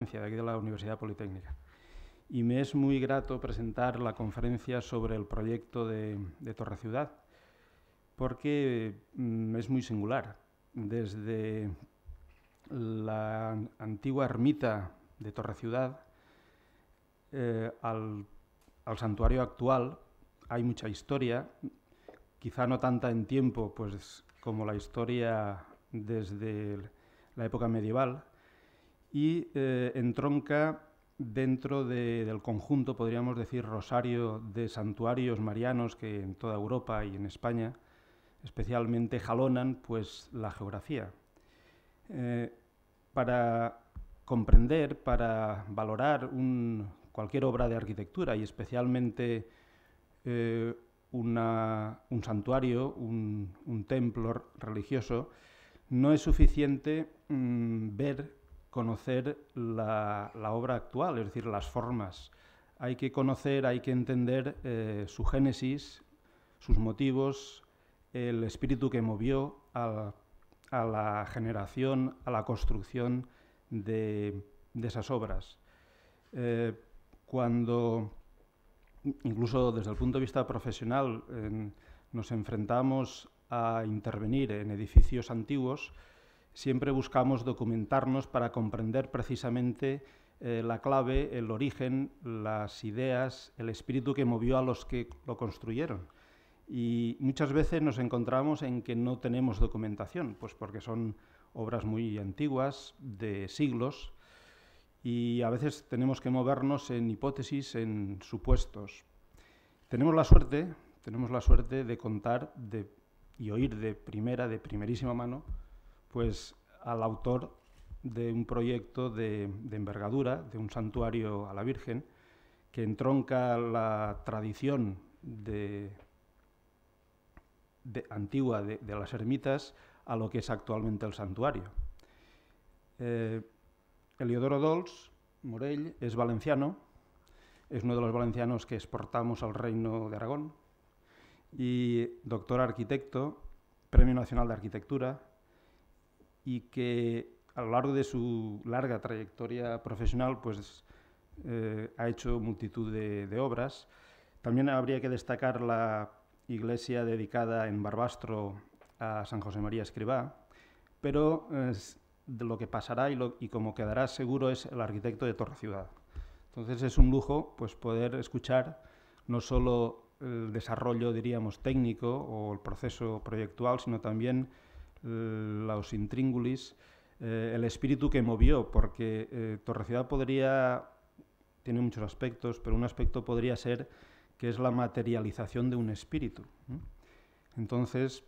de aquí de la Universidad Politécnica. Y me es muy grato presentar la conferencia sobre el proyecto de, Torre Ciudad, porque mm, es muy singular. Desde la antigua ermita de Torre Ciudad eh, al, santuario actual hay mucha historia, quizá no tanta en tiempo pues, como la historia desde la época medieval, y eh, entronca dentro del conjunto, podríamos decir, rosario de santuarios marianos que en toda Europa y en España especialmente jalonan pues, la geografía. Eh, para comprender, para valorar cualquier obra de arquitectura y especialmente eh, un santuario, un, templo religioso, no es suficiente mm, ver conocer la, obra actual, es decir, las formas. Hay que conocer, hay que entender eh, su génesis, sus motivos, el espíritu que movió a, la generación, a la construcción de, esas obras. Eh, cuando, incluso desde el punto de vista profesional, nos enfrentamos a intervenir en edificios antiguos, siempre buscamos documentarnos para comprender precisamente eh, la clave, el origen, las ideas, el espíritu que movió a los que lo construyeron. Y muchas veces nos encontramos en que no tenemos documentación, pues porque son obras muy antiguas, de siglos, y a veces tenemos que movernos en hipótesis, en supuestos. Tenemos la suerte, tenemos la suerte de contar y oír de primera, de primerísima mano, pues, al autor de un proyecto de, envergadura, de un santuario a la Virgen, que entronca la tradición de, antigua de, las ermitas a lo que es actualmente el santuario. Eh, Eliodoro Dols, Morell, es valenciano, es uno de los valencianos que exportamos al Reino de Aragón, y doctor arquitecto, Premio Nacional de Arquitectura, y que a lo largo de su larga trayectoria profesional pues, eh, ha hecho multitud de, obras. También habría que destacar la iglesia dedicada en Barbastro a San José María Escribá, pero de lo que pasará y, y, como quedará seguro es el arquitecto de Torre Ciudad. Entonces es un lujo pues, poder escuchar no solo el desarrollo, diríamos, técnico o el proceso proyectual, sino también eh, los intríngulis, eh, el espíritu que movió, porque eh, Torrecidad podría, tiene muchos aspectos, pero un aspecto podría ser que es la materialización de un espíritu. Entonces,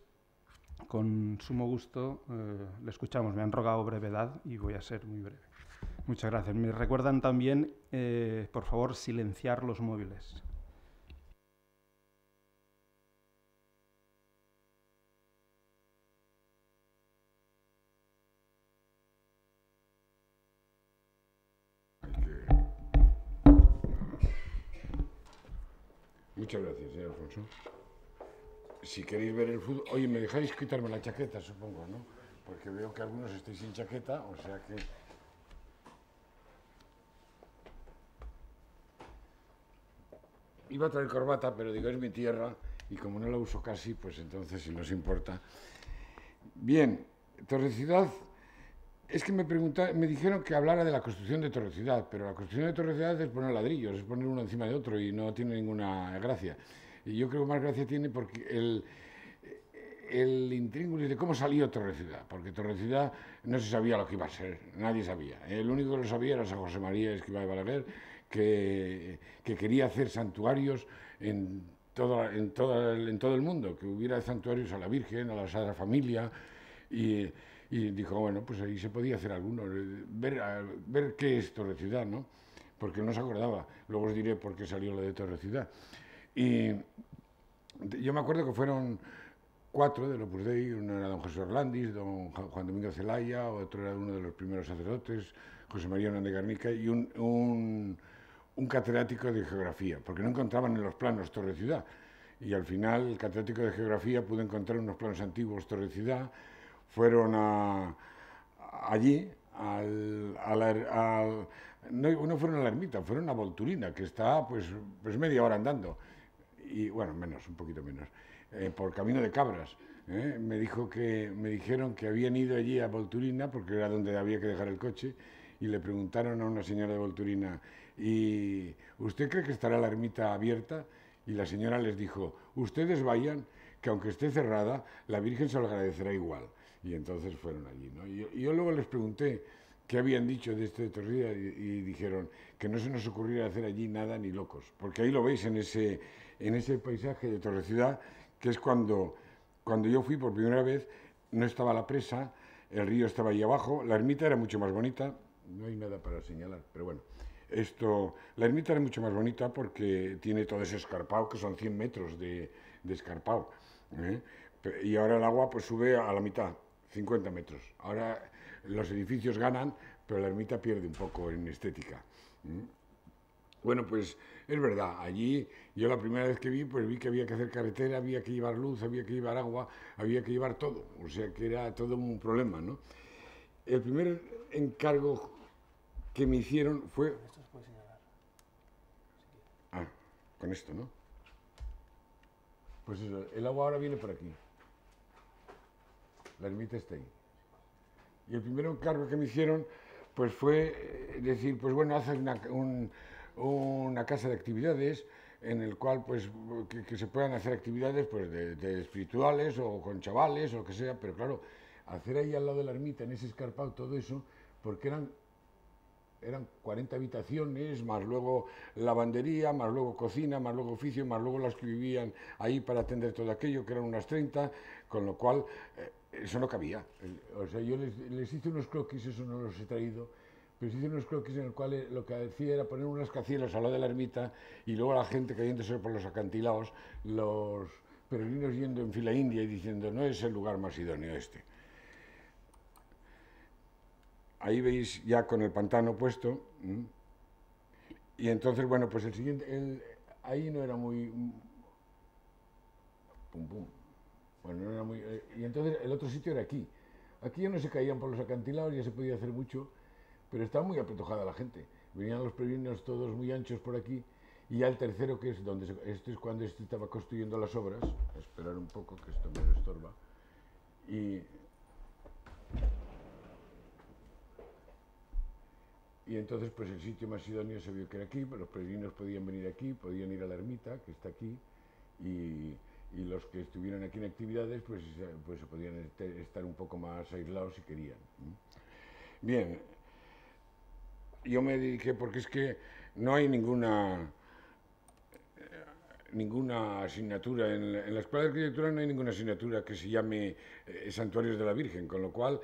con sumo gusto, eh, le escuchamos. Me han rogado brevedad y voy a ser muy breve. Muchas gracias. Me recuerdan también, por favor, silenciar los móviles. Muchas gracias, señor Alfonso. Si queréis ver el fútbol... Oye, me dejáis quitarme la chaqueta, supongo, ¿no? Porque veo que algunos estáis sin chaqueta, o sea que... Iba a traer corbata, pero digo, es mi tierra, y como no la uso casi, pues entonces, si nos importa... Bien, Torrecidad es que me me dijeron que hablara de la construcción de Torrecidad, pero la construcción de Torrecidad es poner ladrillos, es poner uno encima de otro y no tiene ninguna gracia. Y yo creo que más gracia tiene porque el, el de cómo salió Torrecidad, porque Torrecidad no se sabía lo que iba a ser, nadie sabía. El único que lo sabía era San José María Esquiva de Balaguer, que, quería hacer santuarios en todo, en todo el mundo, que hubiera santuarios a la Virgen, a la Sagrada Familia y y dijo, bueno, pues ahí se podía hacer alguno, eh, ver, ver qué es Torre Ciudad, ¿no? Porque no se acordaba, luego os diré por qué salió lo de Torre Ciudad. Y yo me acuerdo que fueron cuatro de Opus Dei, uno era don José Orlandis, don Juan Domingo zelaya otro era uno de los primeros sacerdotes, José María Hernández Garnica, y un, un, un catedrático de geografía, porque no encontraban en los planos Torre Ciudad. Y al final el catedrático de geografía pudo encontrar unos planos antiguos Torre Ciudad, fueron allí, al, er, no, fueron a la ermita, fueron a Volturina, que está pues, pues media hora andando, y bueno, menos, un poquito menos, eh, por camino de cabras. ¿eh? me, dijo que, me dijeron que habían ido allí a Volturina, porque era donde había que dejar el coche, y le preguntaron a una señora de Volturina, ¿y usted cree que estará la ermita abierta? Y la señora les dijo, ustedes vayan, que aunque esté cerrada, la Virgen se lo agradecerá igual. Y entonces fueron allí, ¿no? Y, yo luego les pregunté qué habían dicho de este de y, dijeron que no se nos ocurriera hacer allí nada ni locos, porque ahí lo veis en ese, en ese paisaje de Ciudad, que es cuando, cuando yo fui por primera vez, no estaba la presa, el río estaba ahí abajo, la ermita era mucho más bonita, no hay nada para señalar, pero bueno, esto, la ermita era mucho más bonita porque tiene todo ese escarpado, que son 100 metros de, de escarpado, ¿eh? y ahora el agua pues sube a la mitad, 50 metros. Ahora los edificios ganan, pero la ermita pierde un poco en estética. Bueno, pues es verdad, allí yo la primera vez que vi, pues vi que había que hacer carretera, había que llevar luz, había que llevar agua, había que llevar todo, o sea que era todo un problema, ¿no? El primer encargo que me hicieron fue... Esto se puede señalar. Ah, con esto, ¿no? Pues eso, el agua ahora viene por aquí la ermita está ahí. Y el primer encargo que me hicieron pues fue eh, decir, pues bueno, haz una, casa de actividades en el cual pues que, se puedan hacer actividades pues de, espirituales o con chavales o lo que sea, pero claro, hacer ahí al lado de la ermita, en ese escarpado, todo eso, porque eran eran 40 habitaciones, más luego lavandería, más luego cocina, más luego oficio, más luego las que vivían ahí para atender todo aquello, que eran unas 30, con lo cual eh, eso no cabía. O sea, yo les, hice unos croquis, eso no los he traído, pero hice unos croquis en el cual eh, lo que hacía era poner unas cacielas al lado de la ermita y luego la gente cayéndose por los acantilados, los peregrinos yendo en fila india y diciendo, no es el lugar más idóneo este. Ahí veis ya con el pantano puesto. Y entonces, bueno, pues el siguiente, ahí no era muy... Pum, pum. Bueno, era muy... Eh, y entonces el otro sitio era aquí. Aquí ya no se caían por los acantilados, ya se podía hacer mucho, pero estaba muy apretujada la gente. Venían los peregrinos todos muy anchos por aquí y ya el tercero, que es donde... esto este es cuando se este estaba construyendo las obras. esperar un poco, que esto me lo estorba. Y... Y entonces pues el sitio más idóneo se vio que era aquí, pues, los peregrinos podían venir aquí, podían ir a la ermita, que está aquí, y y los que estuvieran aquí en actividades pues, eh, pues se podían este, estar un poco más aislados si querían. Bien, yo me dediqué porque es que no hay ninguna eh, ninguna asignatura, en la, Escuela de Arquitectura no hay ninguna asignatura que se llame eh, Santuarios de la Virgen, con lo cual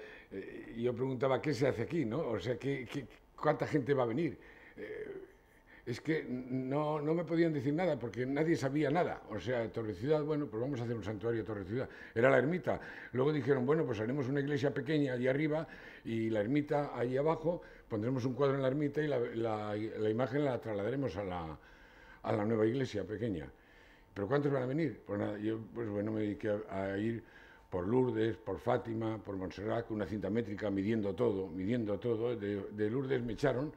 yo preguntaba qué se hace aquí, ¿no? O sea, ¿qué, cuánta gente va a venir? es que no, me podían decir nada porque nadie sabía nada. O sea, Torre Ciudad, bueno, pues vamos a hacer un santuario Torre Ciudad... Era la ermita. Luego dijeron, bueno, pues haremos una iglesia pequeña allí arriba y la ermita allí abajo, pondremos un cuadro en la ermita y la, imagen la trasladaremos a la, a la, nueva iglesia pequeña. ¿Pero cuántos van a venir? Pues nada, yo pues bueno, me dediqué a, ir por Lourdes, por Fátima, por Montserrat, con una cinta métrica midiendo todo, midiendo todo. de Lourdes me echaron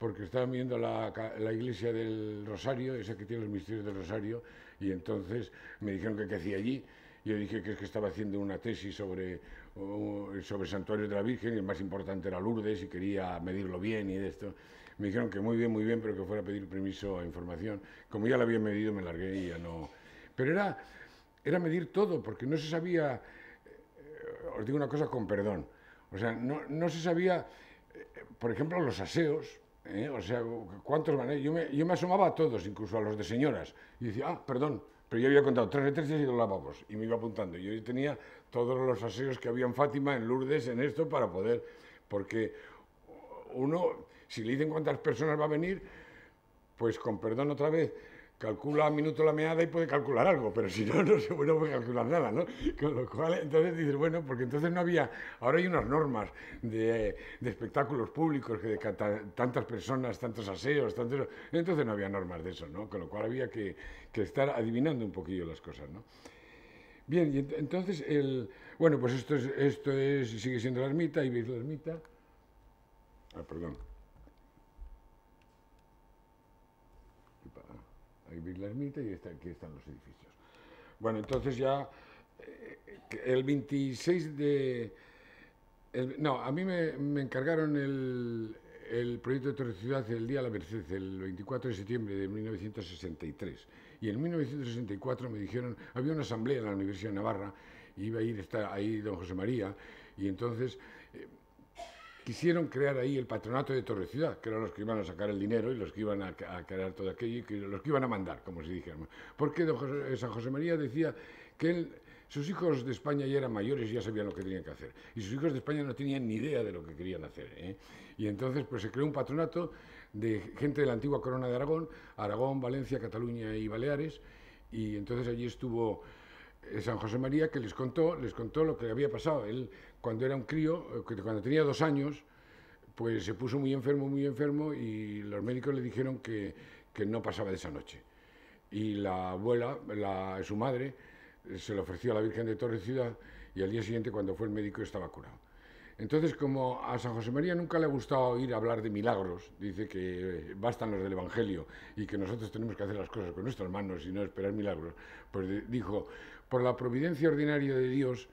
porque estaban viendo la, iglesia del Rosario, esa que tiene los misterios del Rosario, y entonces me dijeron que qué hacía allí. Yo dije que es que estaba haciendo una tesis sobre, sobre santuarios de la Virgen, y el más importante era Lourdes, y quería medirlo bien y de esto. Me dijeron que muy bien, muy bien, pero que fuera a pedir permiso a información. Como ya la había medido, me largué y ya no. Pero era, era medir todo, porque no se sabía, eh, os digo una cosa con perdón, o sea, no, no se sabía, eh, por ejemplo, los aseos, ¿Eh? O sea, ¿cuántos van? Yo me, yo me asomaba a todos, incluso a los de señoras. Y decía, ah, perdón, pero yo había contado tres de y dos lavabos. Y me iba apuntando. Yo tenía todos los aseos que había en Fátima, en Lourdes, en esto, para poder. Porque uno, si le dicen cuántas personas va a venir, pues con perdón otra vez, calcula a minuto la meada y puede calcular algo, pero si no, no se puede calcular nada, ¿no? Con lo cual, entonces dices, bueno, porque entonces no había, ahora hay unas normas de, espectáculos públicos, que de tantas personas, tantos aseos, tantos... Entonces no había normas de eso, ¿no? Con lo cual había que, estar adivinando un poquillo las cosas, ¿no? Bien, y entonces, el, bueno, pues esto, esto es, sigue siendo la ermita, y veis la ermita. Ah, perdón. Ahí veis la ermita y aquí están los edificios. Bueno, entonces ya eh, el 26 de... no, a mí me, encargaron el, proyecto de Torre Ciudad el Día de la Merced, el 24 de septiembre de 1963. Y en 1964 me dijeron, había una asamblea en la Universidad de Navarra, iba a ir está ahí don José María, y entonces quisieron crear ahí el patronato de Torre Ciudad, que eran los que iban a sacar el dinero y los que iban a, crear todo aquello y los que iban a mandar, como se dijeron Porque eh, San José María decía que sus hijos de España ya eran mayores y ya sabían lo que tenían que hacer. Y sus hijos de España no tenían ni idea de lo que querían hacer. ¿eh? Y entonces pues, se creó un patronato de gente de la antigua corona de Aragón, Aragón, Valencia, Cataluña y Baleares. Y entonces allí estuvo... Eh, San José María que les contó, les contó lo que había pasado. Él cuando era un crío, eh, cuando tenía dos años, pues se puso muy enfermo, muy enfermo y los médicos le dijeron que, que no pasaba de esa noche. Y la abuela, su madre, se lo ofreció a la Virgen de Torre Ciudad y al día siguiente cuando fue el médico estaba curado. Entonces, como a San José María nunca le ha gustado oír hablar de milagros, dice que bastan los del Evangelio y que nosotros tenemos que hacer las cosas con nuestras manos y no esperar milagros, pues dijo, por la providencia ordinaria de Dios,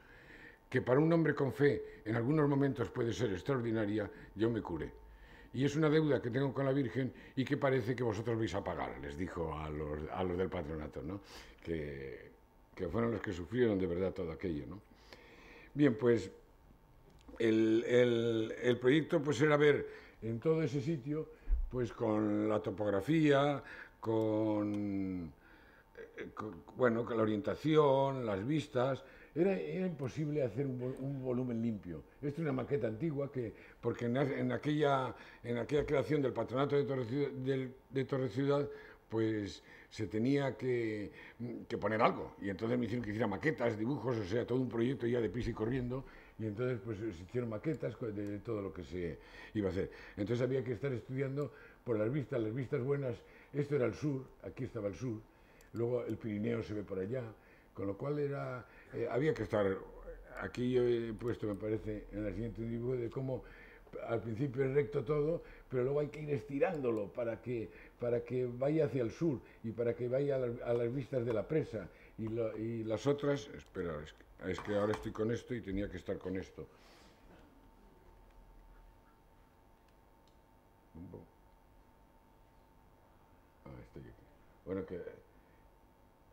que para un hombre con fe en algunos momentos puede ser extraordinaria, yo me curé. Y es una deuda que tengo con la Virgen y que parece que vosotros vais a pagar, les dijo a los, del patronato, que, fueron los que sufrieron de verdad todo aquello. ¿no? Bien, pues el, proyecto pues era ver en todo ese sitio, pues con la topografía, con eh, la orientación, las vistas, era, imposible hacer un, volumen limpio. Esta es una maqueta antigua que, porque en, aquella, en aquella creación del patronato de Torre Ciudad, pues se tenía que, poner algo. Y entonces me hicieron que hiciera maquetas, dibujos, o sea, todo un proyecto ya de pis y corriendo. Y entonces pues se hicieron maquetas de todo lo que se iba a hacer. Entonces había que estar estudiando por las vistas, las vistas buenas. Esto era el sur, aquí estaba el sur. Luego el Pirineo se ve por allá. Con lo cual era, eh, había que estar. Eh, aquí yo he puesto, me parece, en el siguiente dibujo, de cómo al principio es recto todo, pero luego hay que ir estirándolo para que, para que vaya hacia el sur y para que vaya a, las vistas de la presa. Y, las otras, espera, es que, es que ahora estoy con esto y tenía que estar con esto. Bueno, que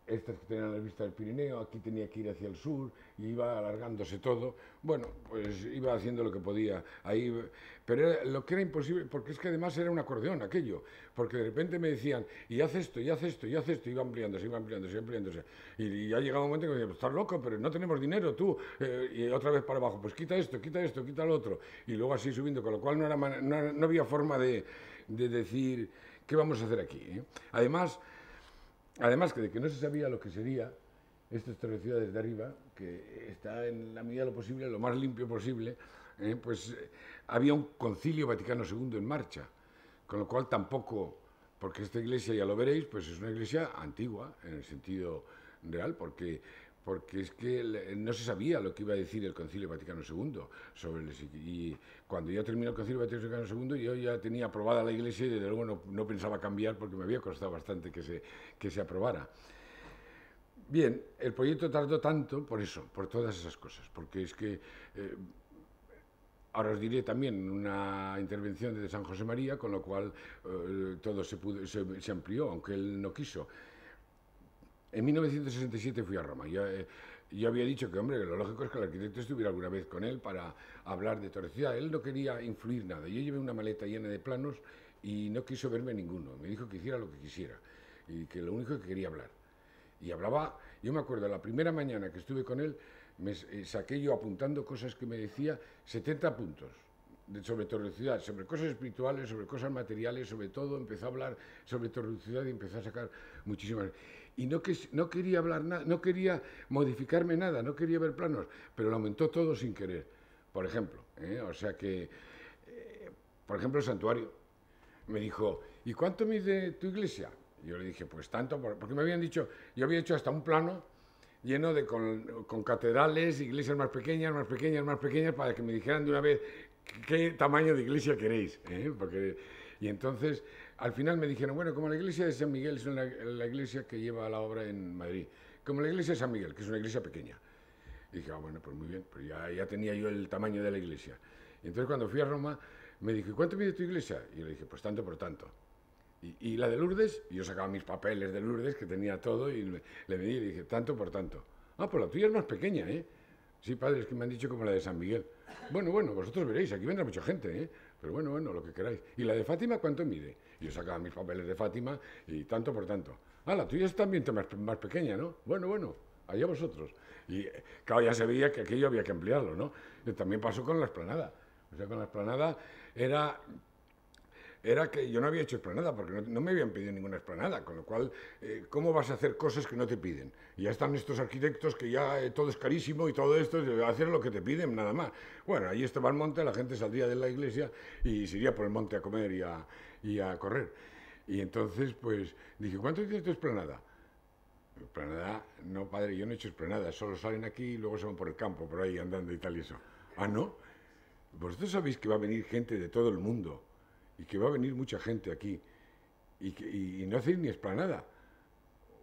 estas que tenían la vista del Pirineo, aquí tenía que ir hacia el sur, y iba alargándose todo. Bueno, pues iba haciendo lo que podía ahí, pero lo que era imposible, porque es que además era un acordeón aquello, porque de repente me decían, y haz esto, y haz esto, y haz esto, y iba ampliándose, iba ampliándose, iba ampliándose. Y, ha llegado un momento que me decían, pues estás loco, pero no tenemos dinero tú, eh", y otra vez para abajo, pues quita esto, quita esto, quita lo otro, y luego así subiendo, con lo cual no, había forma de, de decir, ¿qué vamos a hacer aquí? ¿eh? Además, Además que de que no se sabía lo que sería estas tres desde de arriba, que está en la medida de lo posible, lo más limpio posible, eh, pues eh, había un concilio Vaticano II en marcha, con lo cual tampoco, porque esta iglesia, ya lo veréis, pues es una iglesia antigua en el sentido real, porque porque es que no se sabía lo que iba a decir el Concilio Vaticano II sobre y cuando ya terminó el Concilio Vaticano II yo ya tenía aprobada la Iglesia y desde luego no, pensaba cambiar porque me había costado bastante que se, que se aprobara. Bien, el proyecto tardó tanto por eso, por todas esas cosas, porque es que... Eh, ahora os diré también una intervención de San José María, con lo cual eh, todo se, se amplió, aunque él no quiso. En 1967 fui a Roma. Yo, eh, había dicho que, hombre, lo lógico es que el arquitecto estuviera alguna vez con él para hablar de Ciudad. Él no quería influir nada. Yo llevé una maleta llena de planos y no quiso verme ninguno. Me dijo que hiciera lo que quisiera y que lo único que quería hablar. Y hablaba, yo me acuerdo, la primera mañana que estuve con él, me eh, saqué yo apuntando cosas que me decía, 70 puntos sobre Ciudad, sobre cosas espirituales, sobre cosas materiales, sobre todo, empezó a hablar sobre Ciudad y empezó a sacar muchísimas y no, que, no quería hablar nada, no quería modificarme nada, no quería ver planos, pero lo aumentó todo sin querer, por ejemplo. ¿eh? O sea que, eh, por ejemplo, el santuario. Me dijo, ¿y cuánto mide tu iglesia? Yo le dije, pues tanto, porque me habían dicho, yo había hecho hasta un plano lleno de con, catedrales, iglesias más pequeñas, más pequeñas, más pequeñas, para que me dijeran de una vez qué tamaño de iglesia queréis. ¿eh? Porque, y entonces al final me dijeron, bueno, como la iglesia de San Miguel es la iglesia que lleva la obra en Madrid, como la iglesia de San Miguel, que es una iglesia pequeña. Y dije, ah, bueno, pues muy bien, pero pues ya, tenía yo el tamaño de la iglesia. entonces cuando fui a Roma, me dije, ¿cuánto mide tu iglesia? Y le dije, pues tanto por tanto. Y, la de Lourdes, y yo sacaba mis papeles de Lourdes, que tenía todo, y le, medí y le dije, tanto por tanto. Ah, pues la tuya es más pequeña, ¿eh? Sí, padre, es que me han dicho como la de San Miguel. Bueno, bueno, vosotros veréis, aquí vendrá mucha gente, ¿eh? Pero bueno, bueno, lo que queráis. ¿Y la de Fátima cuánto mide? yo sacaba mis papeles de Fátima y tanto por tanto. Ah, la tuya es también más, más pequeña, ¿no? Bueno, bueno, allá vosotros. Y eh, claro, ya se veía que aquello había que ampliarlo, ¿no? Y también pasó con la esplanada. O sea, con la esplanada era era que yo no había hecho explanada, porque no, me habían pedido ninguna explanada, con lo cual, eh, ¿cómo vas a hacer cosas que no te piden? Y ya están estos arquitectos que ya eh, todo es carísimo y todo esto, hacer lo que te piden, nada más. Bueno, ahí estaba el monte, la gente saldría de la iglesia y se iría por el monte a comer y a, y a correr. Y entonces, pues, dije, ¿cuánto tiene tu esplanada? Esplanada, no, padre, yo no he hecho esplanada, solo salen aquí y luego se van por el campo, por ahí andando y tal y eso. Ah, ¿no? Vosotros sabéis que va a venir gente de todo el mundo y que va a venir mucha gente aquí y, y, no hacéis ni esplanada.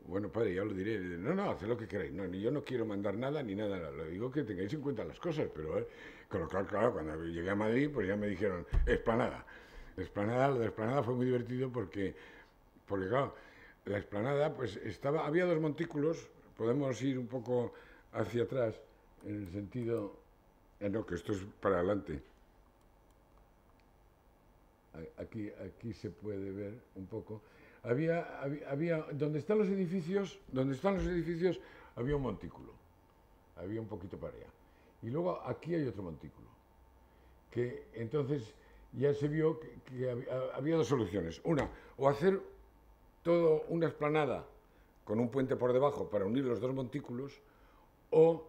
Bueno, padre, ya lo diré. No, no, haced lo que queráis. No, yo no quiero mandar nada ni nada. Lo digo que tengáis en cuenta las cosas, pero eh, claro, cuando llegué a Madrid, pues ya me dijeron, esplanada. La explanada, fue muy divertido porque, por claro, la explanada, pues estaba, había dos montículos, podemos ir un poco hacia atrás, en el sentido, eh, no, que esto es para adelante. Aquí, aquí se puede ver un poco. Había, había, había, donde están los edificios, donde están los edificios, había un montículo, había un poquito para allá. Y luego aquí hay otro montículo, que entonces ya se vio que, había dos soluciones. Una, o hacer todo una esplanada con un puente por debajo para unir los dos montículos, o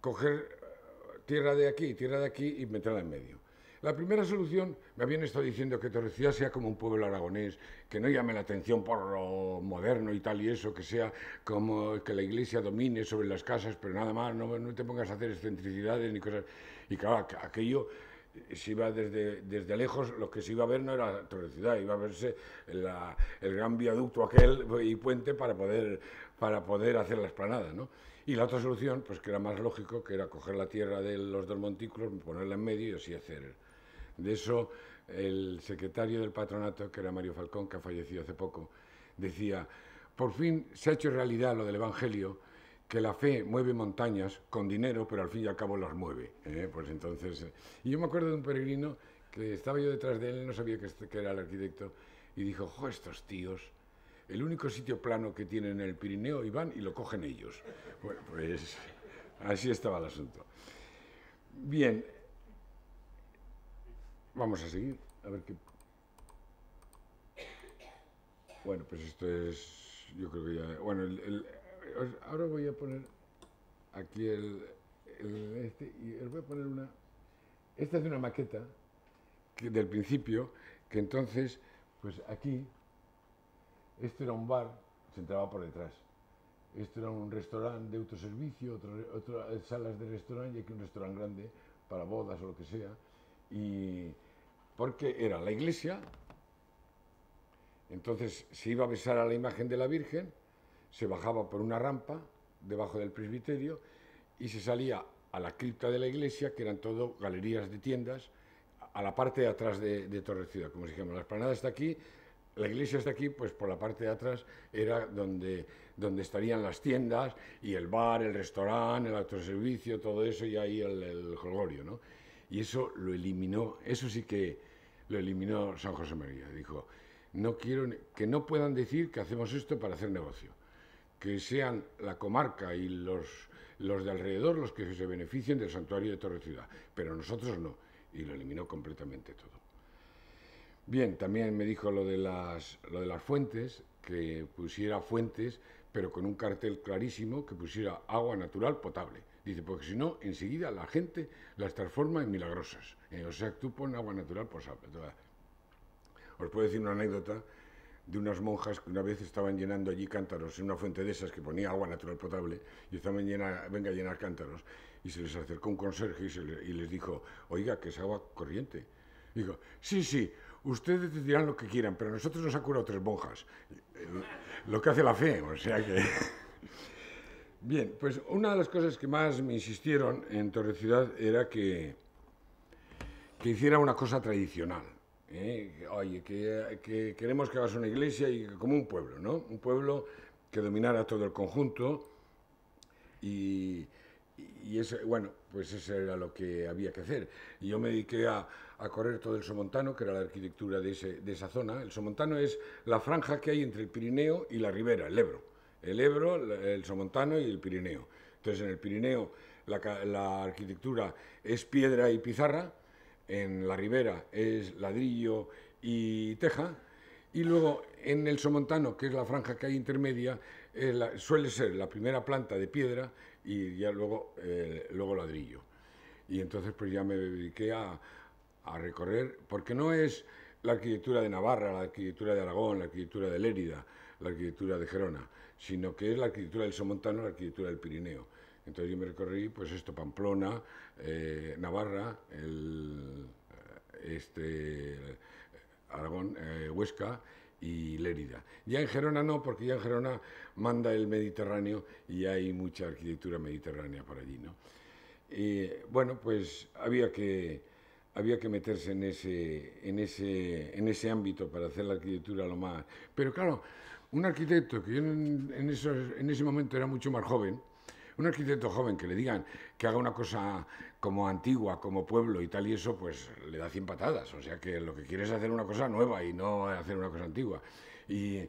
coger eh, tierra de aquí y tierra de aquí y meterla en medio. La primera solución, me habían estado diciendo que Torrecilla sea como un pueblo aragonés, que no llame la atención por lo moderno y tal y eso, que sea como que la iglesia domine sobre las casas, pero nada más, no, no te pongas a hacer excentricidades ni cosas. Y claro, aquello si iba desde, lejos, lo que se iba a ver no era la Torre Ciudad, iba a verse el gran viaducto aquel y puente para poder, hacer la esplanada, ¿no? Y la otra solución, pues que era más lógico, que era coger la tierra de los dos montículos, ponerla en medio y así hacer. De eso, el secretario del patronato, que era Mario Falcón, que ha fallecido hace poco, decía, por fin se ha hecho realidad lo del Evangelio, que la fe mueve montañas con dinero, pero al fin y al cabo las mueve. ¿eh? Pues entonces, y yo me acuerdo de un peregrino que estaba yo detrás de él, no sabía que, este, era el arquitecto, y dijo, jo, estos tíos, el único sitio plano que tienen en el Pirineo, y van y lo cogen ellos. Bueno, pues así estaba el asunto. Bien, vamos a seguir, a ver qué... Bueno, pues esto es, yo creo que ya... Bueno, el ahora voy a poner aquí el, este voy a poner una... Esta es una maqueta del principio, que entonces, pues aquí, este era un bar, se entraba por detrás. Esto era un restaurante de autoservicio, otras eh, salas de restaurante y aquí un restaurante grande para bodas o lo que sea. Y porque era la iglesia, entonces se iba a besar a la imagen de la Virgen se bajaba por una rampa debajo del presbiterio y se salía a la cripta de la iglesia, que eran todo galerías de tiendas, a la parte de atrás de, de Torre Ciudad. Como dijimos, la esplanada está aquí, la iglesia está aquí, pues por la parte de atrás era donde, donde estarían las tiendas y el bar, el restaurante, el autoservicio, todo eso y ahí el, el jolgorio, ¿no? Y eso lo eliminó, eso sí que lo eliminó San José María. Dijo, no quiero que no puedan decir que hacemos esto para hacer negocio que sean la comarca y los, los de alrededor los que se beneficien del santuario de Torre Ciudad, pero nosotros no, y lo eliminó completamente todo. Bien, también me dijo lo de las, de las fuentes, que pusiera fuentes, pero con un cartel clarísimo que pusiera agua natural potable. Dice, porque si no, enseguida la gente las transforma en milagrosas. Eh, o sea, tú pones agua natural potable. Os puedo decir una anécdota de unas monjas que una vez estaban llenando allí cántaros en una fuente de esas que ponía agua natural potable y estaban llena, venga a llenar cántaros. Y se les acercó un conserje y, les dijo, oiga, que es agua corriente. dijo, sí, sí, ustedes dirán lo que quieran, pero nosotros nos han curado tres monjas. Eh, lo que hace la fe, o sea que... Bien, pues una de las cosas que más me insistieron en Torre era que, que hiciera una cosa tradicional. ¿Eh? Oye, que, queremos que hagas una iglesia y como un pueblo, ¿no? Un pueblo que dominara todo el conjunto y, y eso, bueno, pues eso era lo que había que hacer. Y yo me dediqué a, correr todo el Somontano, que era la arquitectura de, esa zona. El Somontano es la franja que hay entre el Pirineo y la ribera, el Ebro. El Ebro, el Somontano y el Pirineo. Entonces, en el Pirineo la arquitectura es piedra y pizarra, en la ribera es ladrillo y teja, y luego en el somontano, que es la franja que hay intermedia, eh, suele ser la primera planta de piedra y ya luego, eh, luego ladrillo. Y entonces pues ya me dediqué a, a recorrer, porque no es la arquitectura de Navarra, la arquitectura de Aragón, la arquitectura de Lérida, la arquitectura de Gerona, sino que es la arquitectura del Somontano, la arquitectura del Pirineo. Entonces yo me recorrí, pues esto, Pamplona, eh, Navarra, el, este, Aragón, eh, Huesca y Lérida. Ya en Gerona no, porque ya en Gerona manda el Mediterráneo y hay mucha arquitectura mediterránea por allí, ¿no? bueno, pues había que, había que meterse en ese, en, ese, ámbito para hacer la arquitectura lo más... Pero claro, un arquitecto que yo en, en ese momento era mucho más joven, un arquitecto joven que le digan que haga una cosa como antigua, como pueblo y tal y eso, pues le da cien patadas. O sea que lo que quiere es hacer una cosa nueva y no hacer una cosa antigua. Y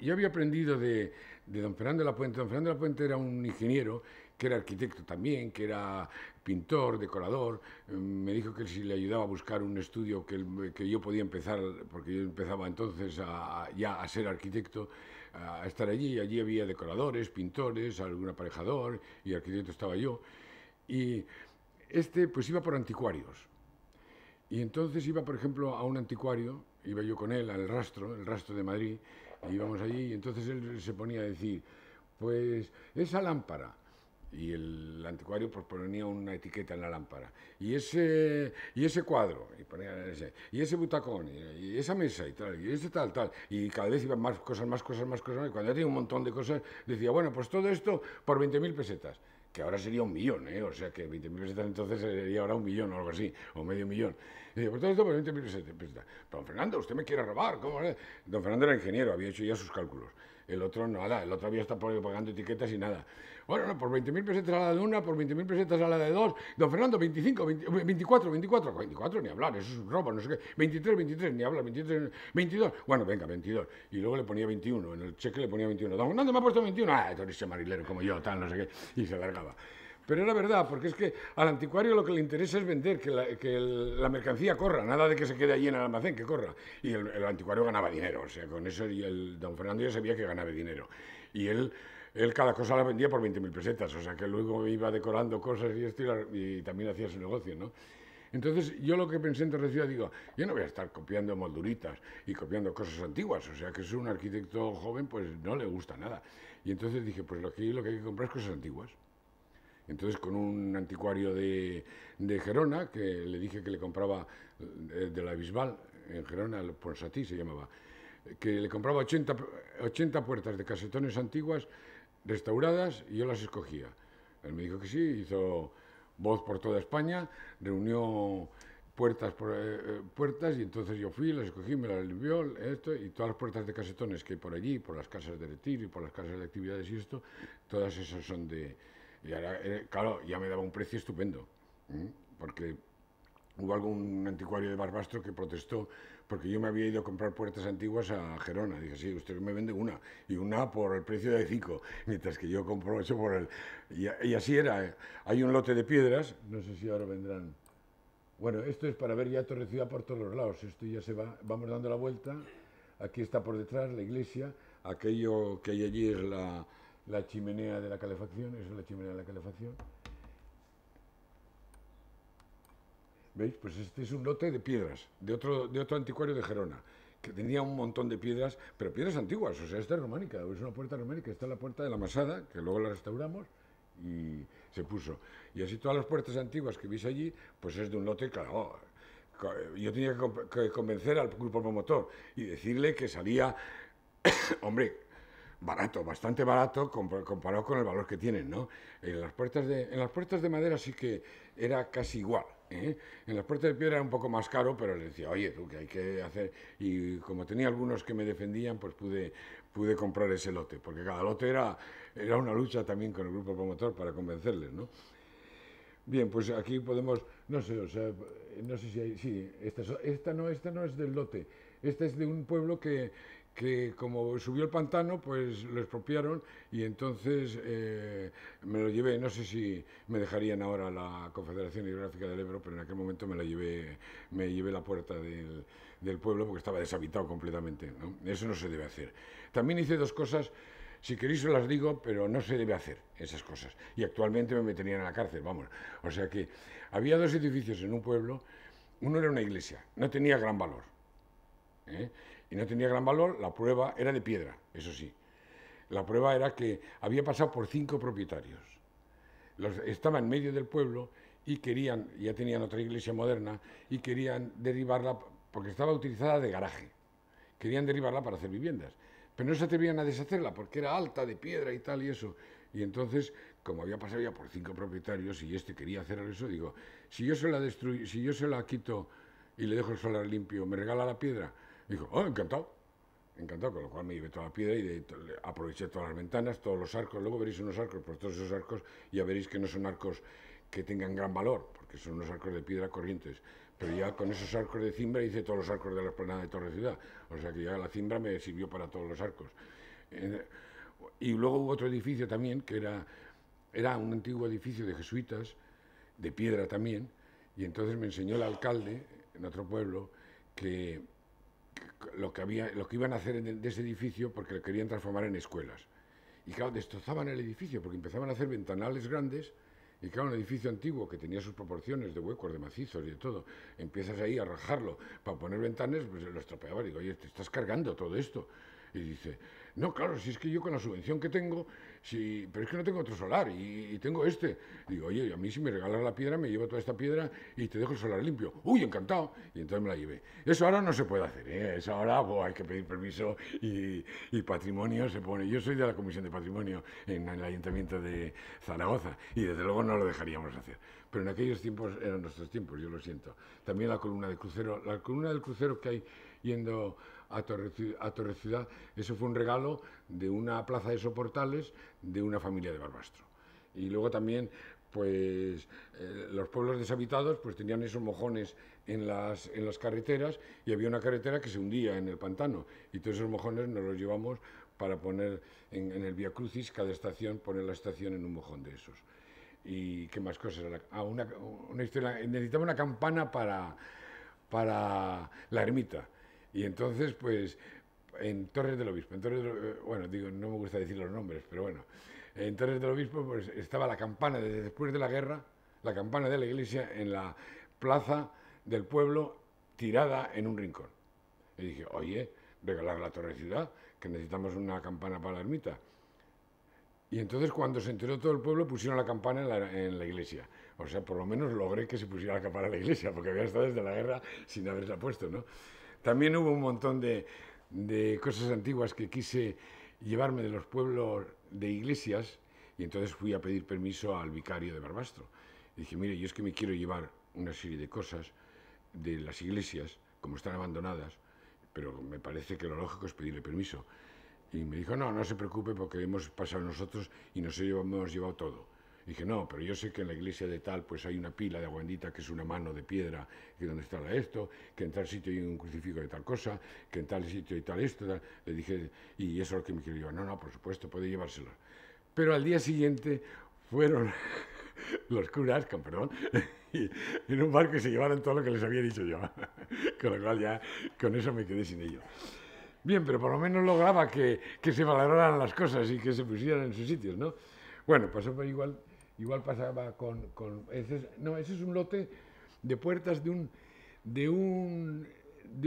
yo había aprendido de, de don Fernando de la Puente. Don Fernando de la Puente era un ingeniero que era arquitecto también, que era pintor, decorador, eh, me dijo que si le ayudaba a buscar un estudio que, que yo podía empezar, porque yo empezaba entonces ya a ser arquitecto, a estar allí. Allí había decoradores, pintores, algún aparejador y arquitecto estaba yo. Y este pues iba por anticuarios. Y entonces iba, por ejemplo, a un anticuario, iba yo con él al rastro, el rastro de Madrid, íbamos allí y entonces él se ponía a decir, pues esa lámpara y el anticuario pues, ponía una etiqueta en la lámpara. Y ese, y ese cuadro, y, ponía ese, y ese butacón, y, esa mesa, y tal, y ese tal, tal. Y cada vez iban más cosas, más cosas, más cosas. Y cuando ya tenía un montón de cosas, decía, bueno, pues todo esto por 20.000 pesetas. Que ahora sería un millón, ¿eh? O sea, que 20.000 pesetas entonces sería ahora un millón o algo así, o medio millón. Y decía, pues todo esto por 20.000 pesetas. Don Fernando, usted me quiere robar, Don Fernando era ingeniero, había hecho ya sus cálculos. El otro nada, el otro había estado pagando etiquetas y nada. Bueno, no, por 20.000 pesetas a la de una, por 20.000 pesetas a la de dos. Don Fernando, 25, 24, 24, 24, ni hablar, eso es robo, no sé qué. 23, 23, ni hablar, 23, 22. Bueno, venga, 22. Y luego le ponía 21, en el cheque le ponía 21. Don Fernando me ha puesto 21. Ah, tú eres este marilero como yo, tal, no sé qué. Y se largaba. Pero era verdad, porque es que al anticuario lo que le interesa es vender, que la, mercancía corra, nada de que se quede allí en el almacén, que corra. Y el, anticuario ganaba dinero, o sea, con eso y el don Fernando ya sabía que ganaba dinero. Y él él cada cosa la vendía por 20.000 pesetas, o sea que luego iba decorando cosas y esto y, también hacía su negocio, ¿no? Entonces yo lo que pensé en decía digo, yo no voy a estar copiando molduritas y copiando cosas antiguas, o sea que es un arquitecto joven pues no le gusta nada. Y entonces dije, pues lo lo que hay que comprar es cosas antiguas. Entonces, con un anticuario de, Gerona, que le dije que le compraba eh, de la Bisbal, en Gerona, Ponsatí se llamaba, que le compraba 80, 80 puertas de casetones antiguas restauradas y yo las escogía. Él me dijo que sí, hizo voz por toda España, reunió puertas por, eh, eh, puertas y entonces yo fui, las escogí, me las limpió esto y todas las puertas de casetones que hay por allí, por las casas de retiro y por las casas de actividades y esto, todas esas son de, y ahora, eh, claro, ya me daba un precio estupendo, porque hubo algún anticuario de Barbastro que protestó porque yo me había ido a comprar puertas antiguas a Gerona. Dije, sí, usted me vende una, y una por el precio de cinco, mientras que yo compro eso por el... Y, así era. ¿eh? Hay un lote de piedras, no sé si ahora vendrán... Bueno, esto es para ver ya Torre por todos los lados. Esto ya se va, vamos dando la vuelta. Aquí está por detrás la iglesia. Aquello que hay allí es la, la chimenea de la calefacción, eso es la chimenea de la calefacción. ¿Veis? Pues este es un lote de piedras, de otro, de otro anticuario de Gerona, que tenía un montón de piedras, pero piedras antiguas, o sea, esta es románica, es una puerta románica, Esta es la puerta de la Masada, que luego la restauramos y se puso. Y así todas las puertas antiguas que veis allí, pues es de un lote, claro, yo tenía que convencer al grupo promotor y decirle que salía, hombre, barato, bastante barato comparado con el valor que tienen, ¿no? En las puertas de, en las puertas de madera sí que era casi igual, ¿eh? En las puertas de piedra era un poco más caro, pero le decía, oye, tú, que hay que hacer... Y como tenía algunos que me defendían, pues pude, pude comprar ese lote, porque cada lote era, era una lucha también con el grupo promotor para convencerles, ¿no? Bien, pues aquí podemos, no sé, o sea, no sé si hay, sí, esta, no, esta no es del lote, esta es de un pueblo que, que como subió el pantano, pues lo expropiaron y entonces eh, me lo llevé, no sé si me dejarían ahora la Confederación Hidrográfica del Ebro, pero en aquel momento me la llevé, me llevé la puerta del, pueblo porque estaba deshabitado completamente, eso no se debe hacer. También hice dos cosas, si queréis se las digo, pero no se debe hacer esas cosas, y actualmente me meterían en la cárcel, vamos, o sea que había dos edificios en un pueblo, uno era una iglesia, no tenía gran valor, ¿eh? y no tenía gran valor, la prueba era de piedra, eso sí. La prueba era que había pasado por cinco propietarios. Los, estaba en medio del pueblo y querían, ya tenían otra iglesia moderna, y querían derribarla porque estaba utilizada de garaje. Querían derribarla para hacer viviendas. Pero no se atrevían a deshacerla porque era alta, de piedra y tal y eso. Y entonces, como había pasado ya por cinco propietarios y este quería hacer eso, digo, si yo se la, destruyo, si yo se la quito y le dejo el solar limpio, ¿me regala la piedra? Dijo, oh, encantado. Encantado, con lo cual me llevé toda la piedra y aproveché todas las ventanas, todos los arcos. Luego veréis unos arcos, por pues todos esos arcos ya veréis que no son arcos que tengan gran valor, porque son unos arcos de piedra corrientes. Pero ya con esos arcos de cimbra hice todos los arcos de la esplanada de Torre Ciudad. O sea que ya la cimbra me sirvió para todos los arcos. y luego hubo otro edificio también, que era, era un antiguo edificio de jesuitas, de piedra también, y entonces me enseñó el alcalde en otro pueblo que lo que, había, lo que iban a hacer de ese edificio porque lo querían transformar en escuelas. Y claro, destrozaban el edificio porque empezaban a hacer ventanales grandes y claro, un edificio antiguo que tenía sus proporciones de huecos, de macizos y de todo, empiezas ahí a rajarlo para poner ventanas, pues lo y Digo, oye, te estás cargando todo esto. Y dice, no, claro, si es que yo con la subvención que tengo Sí, pero es que no tengo otro solar y, tengo este. Digo, oye, a mí si me regalas la piedra, me llevo toda esta piedra y te dejo el solar limpio. Uy, encantado. Y entonces me la llevé. Eso ahora no se puede hacer, ¿eh? Eso ahora hay que pedir permiso y, patrimonio se pone. Yo soy de la Comisión de Patrimonio en, el Ayuntamiento de Zaragoza y desde luego no lo dejaríamos hacer pero en aquellos tiempos eran nuestros tiempos, yo lo siento. También la columna del crucero, la columna del crucero que hay yendo a Torre, Ciudad. Eso fue un regalo de una plaza de soportales de una familia de Barbastro. Y luego también pues eh, los pueblos deshabitados pues tenían esos mojones en las, en las carreteras y había una carretera que se hundía en el pantano y todos esos mojones nos los llevamos para poner en, el Via Crucis cada estación, poner la estación en un mojón de esos. ¿Y qué más cosas? Ah, necesitaba una campana para, para la ermita y entonces, pues, en Torres del Obispo, en Torres eh, bueno, digo, no me gusta decir los nombres, pero bueno, en Torres del Obispo pues, estaba la campana, desde después de la guerra, la campana de la iglesia en la plaza del pueblo tirada en un rincón. Y dije, oye, regalar la torre ciudad, que necesitamos una campana para la ermita. Y entonces cuando se enteró todo el pueblo pusieron la campana en la, en la, iglesia. O sea, por lo menos logré que se pusiera la campana en la iglesia, porque había estado desde la guerra sin haberla puesto, ¿no? También hubo un montón de, cosas antiguas que quise llevarme de los pueblos de iglesias y entonces fui a pedir permiso al vicario de Barbastro. dije, mire, yo es que me quiero llevar una serie de cosas de las iglesias, como están abandonadas, pero me parece que lo lógico es pedirle permiso. Y me dijo, no, no se preocupe porque hemos pasado nosotros y nos hemos llevado todo dije, no, pero yo sé que en la iglesia de tal, pues hay una pila de aguandita que es una mano de piedra, que donde está esto, que en tal sitio hay un crucifijo de tal cosa, que en tal sitio hay tal esto. Le dije, y eso es lo que me llevar? no, no, por supuesto, puede llevárselo. Pero al día siguiente fueron los curas, con perdón, en un bar que se llevaron todo lo que les había dicho yo. Con lo cual ya, con eso me quedé sin ello. Bien, pero por lo menos lograba que, que se valoraran las cosas y que se pusieran en sus sitios, ¿no? Bueno, pasó por igual Igual pasaba con... no, ese es un lote de puertas de un, de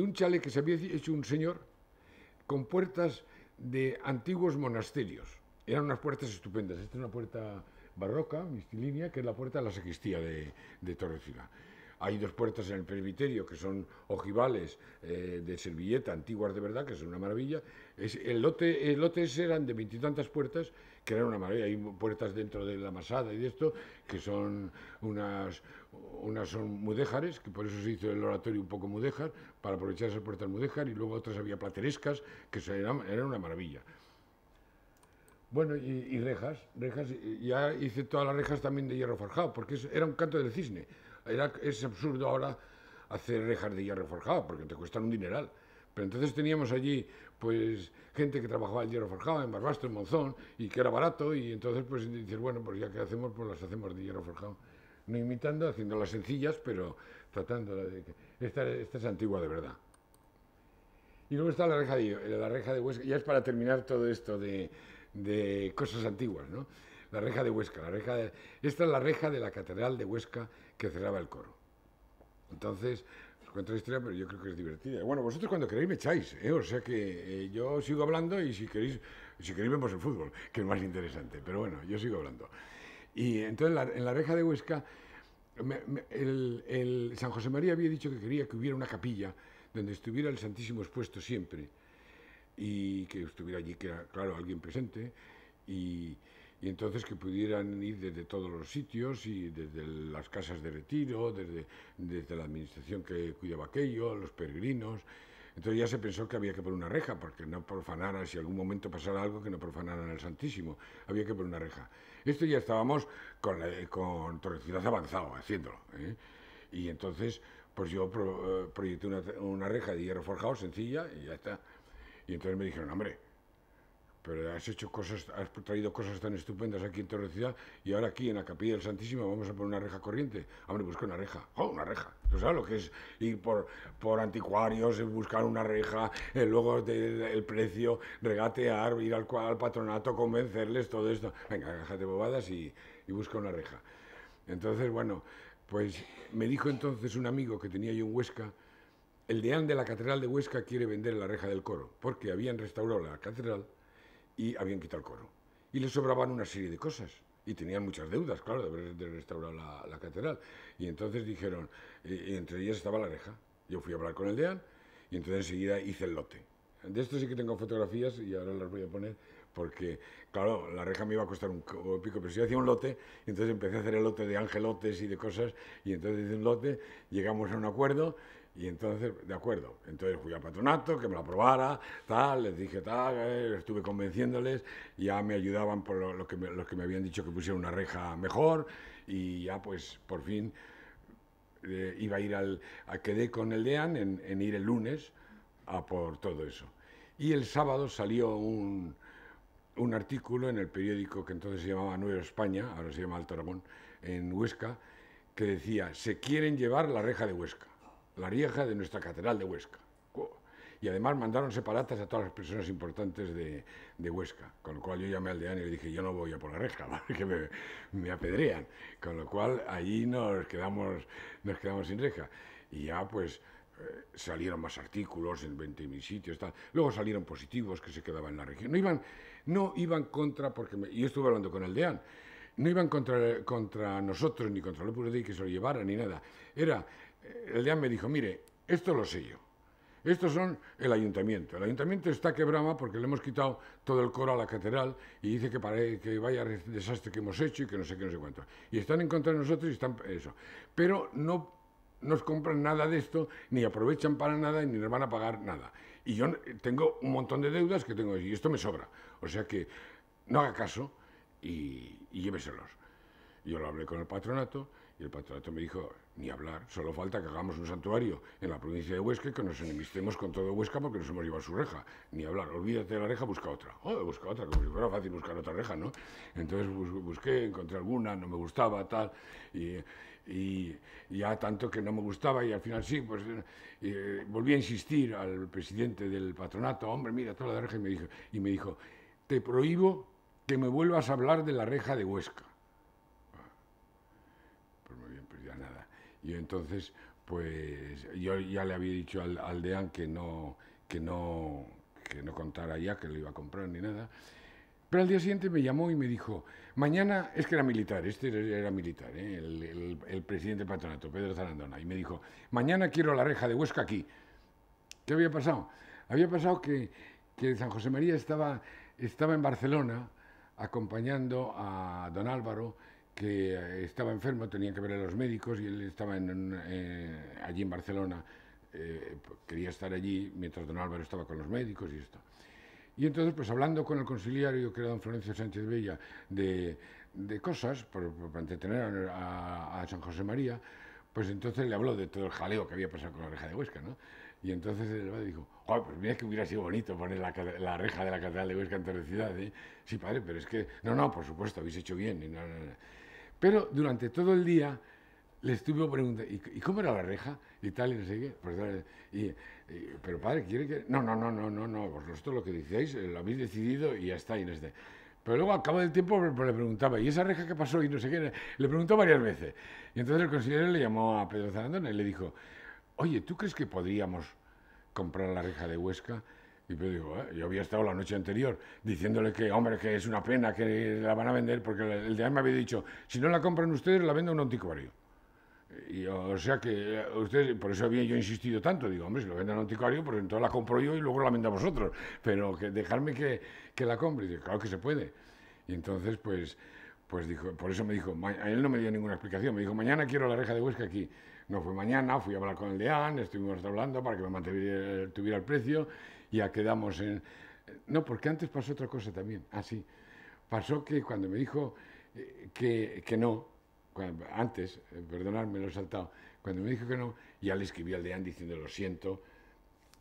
un, chale que se había hecho un señor con puertas de antiguos monasterios. Eran unas puertas estupendas. Esta es una puerta barroca, mistilínea, que es la puerta de la sacristía de, de Torrecilla. Hay dos puertas en el presbiterio que son ojivales eh, de servilleta, antiguas de verdad, que es una maravilla. el lote, el lotes eran de veintitantas puertas, que eran una maravilla. Hay puertas dentro de la masada y de esto, que son unas, unas son mudéjares, que por eso se hizo el oratorio un poco mudéjar, para aprovechar esas puertas mudéjar, y luego otras había platerescas, que eran, una maravilla. Bueno, y, y, rejas, rejas, ya hice todas las rejas también de hierro forjado, porque era un canto del cisne es absurdo ahora hacer de hierro forjado, porque te cuestan un dineral. Pero entonces teníamos allí pues gente que trabajaba el hierro forjado en Barbastro, en Monzón, y que era barato, y entonces pues dices, bueno, pues ya que hacemos, pues las hacemos de hierro forjado. No imitando, haciendo las sencillas, pero tratando de Esta, es antigua de verdad. Y luego está la reja de, la reja de Huesca, ya es para terminar todo esto de, cosas antiguas, ¿no? La reja de Huesca, la reja de, esta es la reja de la Catedral de Huesca que cerraba el coro. Entonces, os cuento la historia, pero yo creo que es divertida. Bueno, vosotros cuando queréis me echáis, ¿eh? o sea que eh, yo sigo hablando y si queréis, si queréis vemos el fútbol, que es más interesante, pero bueno, yo sigo hablando. Y entonces en la, reja de Huesca, el, el San José María había dicho que quería que hubiera una capilla donde estuviera el Santísimo expuesto siempre y que estuviera allí, que era, claro, alguien presente. Y, y entonces que pudieran ir desde todos los sitios y desde las casas de retiro, desde, desde la administración que cuidaba aquello, los peregrinos. Entonces ya se pensó que había que poner una reja, porque no profanara, si algún momento pasara algo, que no profanaran el Santísimo. Había que poner una reja. Esto ya estábamos con, la, con avanzado, haciéndolo. ¿eh? Y entonces, pues yo eh, proyecté una, una, reja de hierro forjado sencilla y ya está. Y entonces me dijeron, hombre, pero has hecho cosas, has traído cosas tan estupendas aquí en Torre Ciudad y ahora aquí en la Capilla del Santísimo vamos a poner una reja corriente. Hombre, busca una reja, ¡oh, una reja! ¿Tú sabes lo que es ir por, por anticuarios, buscar una reja, eh, luego el precio, regatear, ir al, patronato, convencerles, todo esto? Venga, de bobadas y, y busca una reja. Entonces, bueno, pues me dijo entonces un amigo que tenía yo en Huesca, el deán de la Catedral de Huesca quiere vender la reja del coro, porque habían restaurado la catedral y habían quitado el coro. Y les sobraban una serie de cosas. Y tenían muchas deudas, claro, de restaurar la, catedral. Y entonces dijeron, eh, entre ellas estaba la reja. Yo fui a hablar con el deán y entonces enseguida hice el lote. De esto sí que tengo fotografías y ahora las voy a poner porque, claro, la reja me iba a costar un pico, pero si yo hacía un lote, entonces empecé a hacer el lote de angelotes y de cosas, y entonces hice un lote, llegamos a un acuerdo y entonces, de acuerdo, entonces fui al patronato, que me lo aprobara, tal, les dije tal, eh, estuve convenciéndoles, ya me ayudaban por los que me habían dicho que pusiera una reja mejor, y ya pues por fin eh, iba a ir al, a, quedé con el DEAN en, ir el lunes a por todo eso. Y el sábado salió un, artículo en el periódico que entonces se llamaba Nueva España, ahora se llama Alto Ramón, en Huesca, que decía, se quieren llevar la reja de Huesca la rieja de nuestra catedral de Huesca. Y además mandaron separatas a todas las personas importantes de, Huesca, con lo cual yo llamé al deán y le dije, yo no voy a por la reja, porque me, apedrean, con lo cual allí nos quedamos, nos quedamos sin reja. Y ya pues eh, salieron más artículos en 20.000 sitios, tal. luego salieron positivos que se quedaban en la región. No iban, no iban contra, porque yo estuve hablando con el deán, no iban contra, contra nosotros ni contra lo Opus de que se lo llevara ni nada. Era el día me dijo, mire, esto lo sé yo. Estos son el ayuntamiento. El ayuntamiento está quebrama porque le hemos quitado todo el coro a la catedral y dice que, para, que vaya desastre que hemos hecho y que no sé qué, no sé cuánto. Y están en contra de nosotros y están eso. Pero no nos compran nada de esto, ni aprovechan para nada y ni nos van a pagar nada. Y yo tengo un montón de deudas que tengo y esto me sobra. O sea que no haga caso y, y lléveselos. Yo lo hablé con el patronato y el patronato me dijo, ni hablar, solo falta que hagamos un santuario en la provincia de Huesca y que nos enemistemos con todo Huesca porque nos hemos llevado su reja. Ni hablar, olvídate de la reja, busca otra. Oh, busca otra, como si fuera fácil buscar otra reja, ¿no? Entonces busqué, encontré alguna, no me gustaba, tal, y, ya tanto que no me gustaba y al final sí, pues eh, volví a insistir al presidente del patronato, hombre, mira, toda la reja, y me dijo, y me dijo te prohíbo que me vuelvas a hablar de la reja de Huesca. Y entonces, pues yo ya le había dicho al, aldeán que no, que, no, que no contara ya que lo iba a comprar ni nada. Pero al día siguiente me llamó y me dijo, mañana, es que era militar, este era militar, ¿eh? el, presidente patronato, Pedro Zarandona, y me dijo, mañana quiero la reja de Huesca aquí. ¿Qué había pasado? Había pasado que, que San José María estaba, estaba en Barcelona acompañando a don Álvaro que eh, estaba enfermo, tenía que ver a los médicos y él estaba eh, allí en Barcelona, eh, pues, quería estar allí mientras don Álvaro estaba con los médicos y esto. Y entonces, pues hablando con el conciliario, que era don Florencio Sánchez Bella, de, cosas para entretener a, San José María, pues entonces le habló de todo el jaleo que había pasado con la reja de Huesca, ¿no? Y entonces el dijo, pues mira que hubiera sido bonito poner la, reja de la catedral de Huesca en la ¿eh? Sí, padre, pero es que, no, no, por supuesto, habéis hecho bien. Pero durante todo el día le estuve preguntando, ¿y, cómo era la reja? Y tal, y no sé qué. pero padre, ¿quiere que...? No, no, no, no, no, no, vosotros lo que decíais eh, lo habéis decidido y ya está, y no Pero luego, al cabo del tiempo, pues, pues le preguntaba, ¿y esa reja qué pasó? Y no sé qué. Le preguntó varias veces. Y entonces el consejero le llamó a Pedro Zarandona y le dijo, oye, ¿tú crees que podríamos comprar la reja de Huesca? Y yo digo, ah", yo había estado la noche anterior diciéndole que, hombre, que es una pena que la van a vender, porque el de me había dicho, si no la compran ustedes, la a un anticuario. Y, o sea que eh, ustedes, por eso había yo insistido tanto, digo, hombre, si lo venden un anticuario, pues entonces la compro yo y luego la vendo a vosotros, pero que dejarme que, que la compre, y digo, claro que se puede. Y entonces, pues, pues dijo, por eso me dijo, a él no me dio ninguna explicación, me dijo, mañana quiero la reja de Huesca aquí. No fue mañana, fui a hablar con el DEAN, estuvimos hablando para que me mantuviera el precio ya quedamos en... No, porque antes pasó otra cosa también, así. Ah, sí. pasó que cuando me dijo eh, que, que no, antes, eh, perdonadme, lo he saltado, cuando me dijo que no, ya le escribí al deán diciendo lo siento,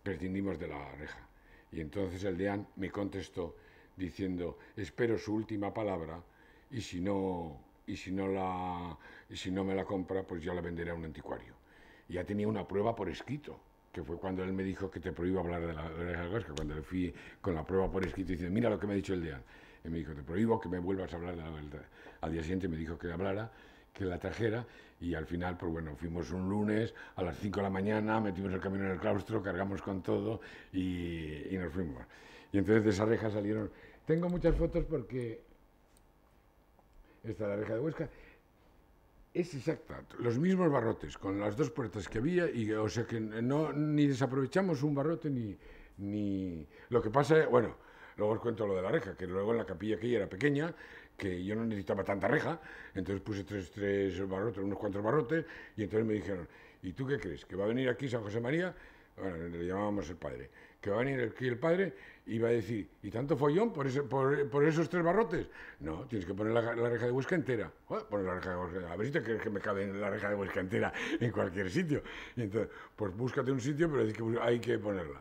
prescindimos de la reja. Y entonces el deán me contestó diciendo, espero su última palabra y si no, y si no, la, y si no me la compra, pues yo la venderé a un anticuario. ya tenía una prueba por escrito que fue cuando él me dijo que te prohíbo hablar de la oreja Huesca, cuando fui con la prueba por escrito y dice mira lo que me ha dicho el DEAN. Él me dijo, te prohíbo que me vuelvas a hablar de la Al día siguiente me dijo que hablara, que la trajera, y al final, pues bueno, fuimos un lunes a las 5 de la mañana, metimos el camino en el claustro, cargamos con todo y, y nos fuimos. Y entonces de esa reja salieron... Tengo muchas fotos porque... Esta es la reja de Huesca. Es exacta, los mismos barrotes, con las dos puertas que había, y o sea que no, ni desaprovechamos un barrote ni, Lo que pasa, bueno, luego os cuento lo de la reja, que luego en la capilla que era pequeña, que yo no necesitaba tanta reja, entonces puse tres, tres barrotes, unos cuantos barrotes, y entonces me dijeron, ¿y tú qué crees? ¿Que va a venir aquí San José María? Bueno, le llamábamos el padre. ¿Que va a venir aquí el padre? Iba a decir, ¿y tanto follón por, por, esos tres barrotes? No, tienes que poner la, reja de huesca entera. poner la reja a ver si te crees que me cabe la reja de huesca entera en cualquier sitio. Y entonces, pues búscate un sitio, pero hay que, hay que ponerla.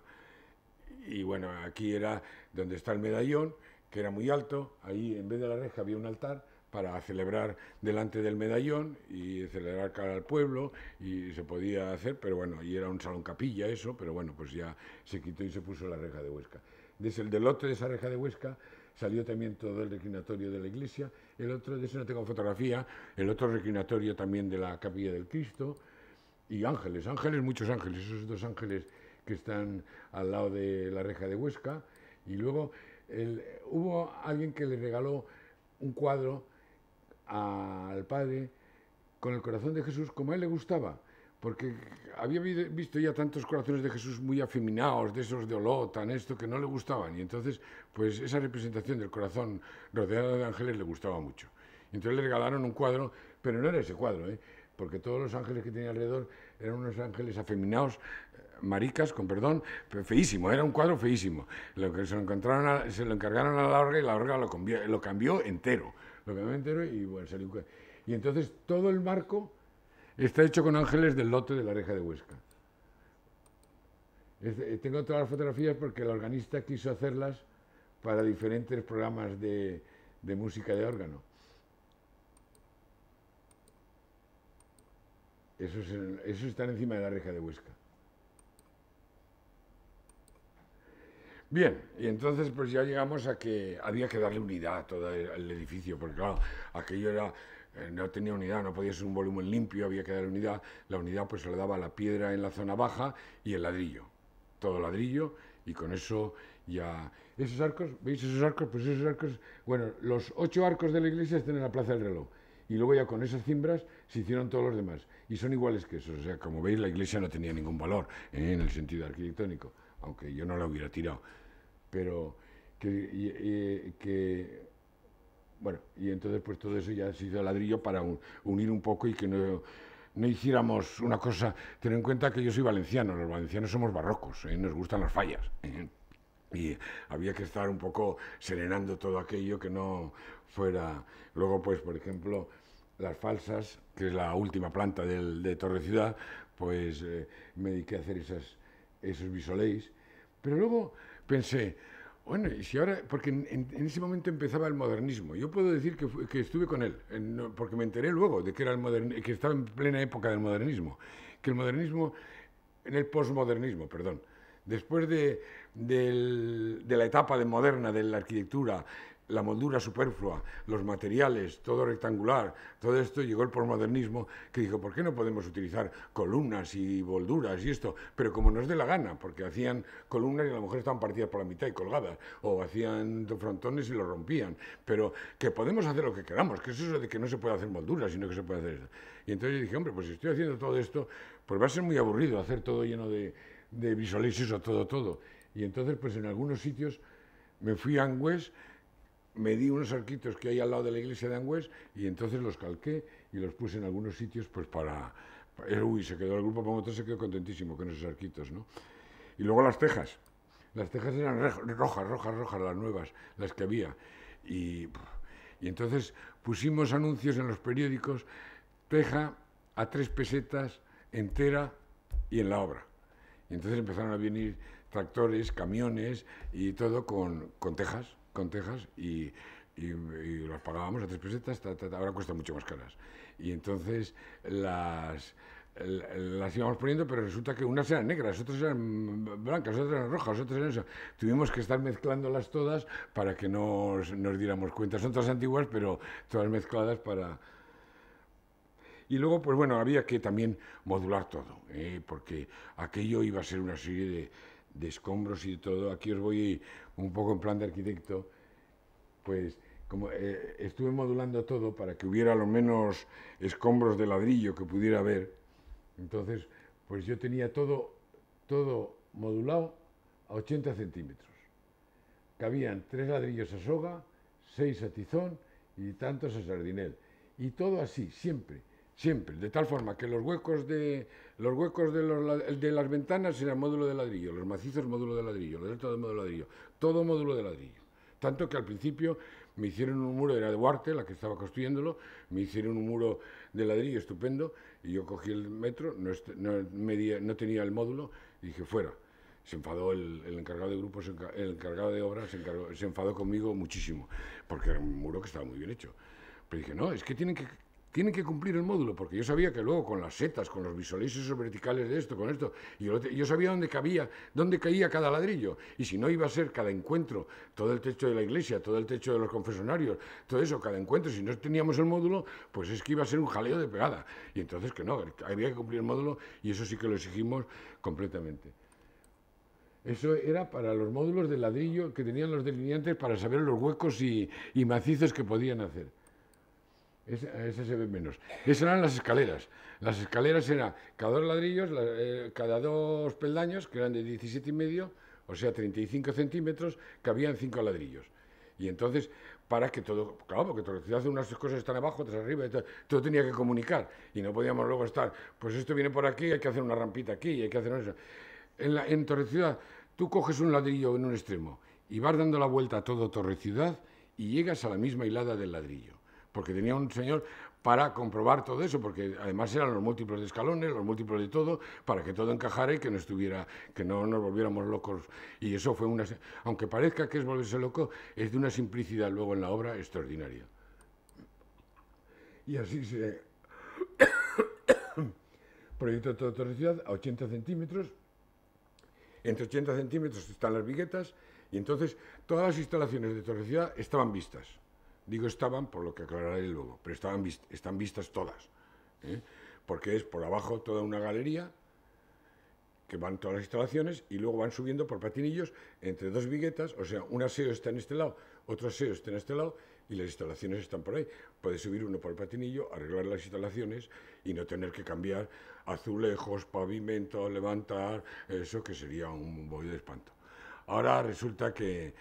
Y bueno, aquí era donde está el medallón, que era muy alto, ahí en vez de la reja había un altar para celebrar delante del medallón y celebrar cara al pueblo y se podía hacer, pero bueno, y era un salón capilla eso, pero bueno, pues ya se quitó y se puso la reja de Huesca desde el del otro de esa reja de Huesca salió también todo el reclinatorio de la iglesia, el otro, de no tengo fotografía, el otro reclinatorio también de la capilla del Cristo, y ángeles, ángeles, muchos ángeles, esos dos ángeles que están al lado de la reja de Huesca, y luego hubo alguien que le regaló un cuadro al padre con el corazón de Jesús como a él le gustaba, porque había visto ya tantos corazones de Jesús muy afeminados, de esos de Olotan esto, que no le gustaban. Y entonces, pues esa representación del corazón rodeado de ángeles le gustaba mucho. Entonces le regalaron un cuadro, pero no era ese cuadro, ¿eh? porque todos los ángeles que tenía alrededor eran unos ángeles afeminados, eh, maricas, con perdón, pero feísimo, era un cuadro feísimo. Lo que se lo, encontraron se lo encargaron a la orga y la orga lo, cambió, entero. Lo cambió entero y bueno, salió. Y entonces todo el marco Está hecho con ángeles del lote de la reja de Huesca. Eh, tengo todas las fotografías porque el organista quiso hacerlas para diferentes programas de, música de órgano. Eso está están encima de la reja de Huesca. Bien, y entonces pues ya llegamos a que había que darle unidad a todo el edificio, porque claro, aquello era eh, no tenía unidad, no podía ser un volumen limpio, había que dar unidad. La unidad pues se le daba la piedra en la zona baja y el ladrillo, todo ladrillo, y con eso ya... Esos arcos, ¿veis esos arcos? Pues esos arcos, bueno, los ocho arcos de la iglesia están en la Plaza del Reloj. Y luego ya con esas cimbras se hicieron todos los demás. Y son iguales que esos. O sea, como veis, la iglesia no tenía ningún valor ¿eh? en el sentido arquitectónico, aunque yo no la hubiera tirado. Pero que bueno, y entonces pues todo eso ya se hizo ladrillo para unir un poco y que no, no hiciéramos una cosa. tener en cuenta que yo soy valenciano, los valencianos somos barrocos, ¿eh? nos gustan las fallas. ¿eh? Y había que estar un poco serenando todo aquello que no fuera... Luego, pues, por ejemplo, las falsas, que es la última planta de Torre Ciudad, pues eh, me dediqué a hacer esas, esos bisoleis. Pero luego pensé, bueno, y si ahora, porque en, ese momento empezaba el modernismo. Yo puedo decir que, estuve con él, porque me enteré luego de que, era el modern, que estaba en plena época del modernismo, que el modernismo, en el posmodernismo, perdón, después de, la etapa de moderna de la arquitectura, la moldura superflua, los materiales, todo rectangular, todo esto llegó el posmodernismo que dijo, ¿por qué no podemos utilizar columnas y molduras y esto? Pero como no es de la gana, porque hacían columnas y a lo mejor estaban partidas por la mitad y colgadas, o hacían frontones y lo rompían, pero que podemos hacer lo que queramos, que es eso de que no se puede hacer molduras, sino que se puede hacer esto. Y entonces yo dije, hombre, pues si estoy haciendo todo esto, pues va a ser muy aburrido hacer todo lleno de, de o todo, todo. Y entonces, pues en algunos sitios me fui a Angües, di unos arquitos que hay al lado de la iglesia de Angüés y entonces los calqué y los puse en algunos sitios pues para... Eh, uy, se quedó el grupo otro se quedó contentísimo con esos arquitos, ¿no? Y luego las tejas. Las tejas eran rojas, rojas, rojas, las nuevas, las que había. Y, entonces pusimos anuncios en los periódicos, teja a tres pesetas entera y en la obra. Y entonces empezaron a venir tractores, camiones y todo con, con tejas con Texas y, y, los pagábamos a tres pesetas, ahora cuestan mucho más caras. Y entonces las las íbamos poniendo, pero resulta que unas eran negras, otras eran blancas, otras eran rojas, otras eran... Tuvimos que estar mezclándolas todas para que nos, diéramos cuenta. Son todas antiguas, pero todas mezcladas para... Y luego, pues bueno, había que también modular todo, ¿eh? porque aquello iba a ser una serie de, de escombros y todo. Aquí os voy un poco en plan de arquitecto, pues como eh, estuve modulando todo para que hubiera lo menos escombros de ladrillo que pudiera haber. Entonces, pues yo tenía todo, todo modulado a 80 centímetros. Cabían tres ladrillos a soga, seis a tizón y tantos a sardinel. Y todo así, siempre Siempre, de tal forma que los huecos de los huecos de, las ventanas eran módulo de ladrillo, los macizos módulo de ladrillo, los dentro de módulo de ladrillo, todo módulo de ladrillo. Tanto que al principio me hicieron un muro, era de la que estaba construyéndolo, me hicieron un muro de ladrillo estupendo, y yo cogí el metro, no, tenía el módulo, y dije, fuera. Se enfadó el, encargado de grupos, el encargado de obras, se, se enfadó conmigo muchísimo, porque era un muro que estaba muy bien hecho. Pero dije, no, es que tienen que tienen que cumplir el módulo, porque yo sabía que luego con las setas, con los visualizos verticales de esto, con esto, yo, yo sabía dónde cabía, dónde caía cada ladrillo, y si no iba a ser cada encuentro, todo el techo de la iglesia, todo el techo de los confesonarios, todo eso, cada encuentro, si no teníamos el módulo, pues es que iba a ser un jaleo de pegada, y entonces que no, había que cumplir el módulo, y eso sí que lo exigimos completamente. Eso era para los módulos de ladrillo que tenían los delineantes para saber los huecos y, y macizos que podían hacer. Ese, se ve menos. Esas eran las escaleras. Las escaleras eran cada dos ladrillos, eh, cada dos peldaños, que eran de 17 y medio, o sea, 35 centímetros, cabían cinco ladrillos. Y entonces, para que todo, claro, porque Torre ciudad unas cosas están abajo, otras arriba, todo, tenía que comunicar. Y no podíamos luego estar, pues esto viene por aquí, hay que hacer una rampita aquí, hay que hacer eso. En, la, en Torre Ciudad, tú coges un ladrillo en un extremo y vas dando la vuelta a todo Torre Ciudad y llegas a la misma hilada del ladrillo porque tenía un señor para comprobar todo eso, porque además eran los múltiplos de escalones, los múltiplos de todo, para que todo encajara y que no estuviera, que no nos volviéramos locos. Y eso fue una, aunque parezca que es volverse loco, es de una simplicidad luego en la obra extraordinaria. Y así se proyectó toda torrecidad a 80 centímetros. Entre 80 centímetros están las viguetas y entonces todas las instalaciones de torrecidad estaban vistas. Digo estaban, por lo que aclararé luego, pero están vistas todas. ¿eh? Porque es por abajo toda una galería que van todas las instalaciones y luego van subiendo por patinillos entre dos viguetas, o sea, un aseo está en este lado, otro aseo está en este lado y las instalaciones están por ahí. Puede subir uno por el patinillo, arreglar las instalaciones y no tener que cambiar azulejos, pavimento, levantar, eso que sería un bollo de espanto. Ahora resulta que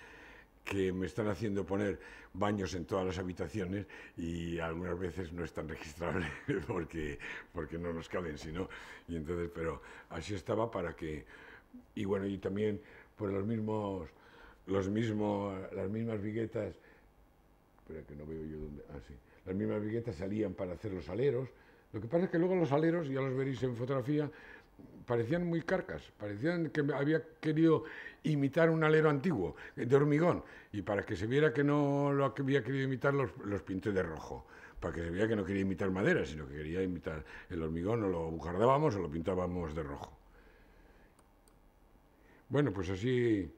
que me están haciendo poner baños en todas las habitaciones y algunas veces no están registrables porque, porque no nos caben, sino y entonces, pero así estaba para que y bueno, y también por pues, los mismos los mismos las mismas viguetas espera que no veo yo dónde, ah sí, las mismas viguetas salían para hacer los aleros. Lo que pasa es que luego los aleros, ya los veréis en fotografía, parecían muy carcas, parecían que había querido imitar un alero antiguo, de hormigón, y para que se viera que no lo había querido imitar, los, los pinté de rojo, para que se viera que no quería imitar madera, sino que quería imitar el hormigón, o lo bujardábamos o lo pintábamos de rojo. Bueno, pues así,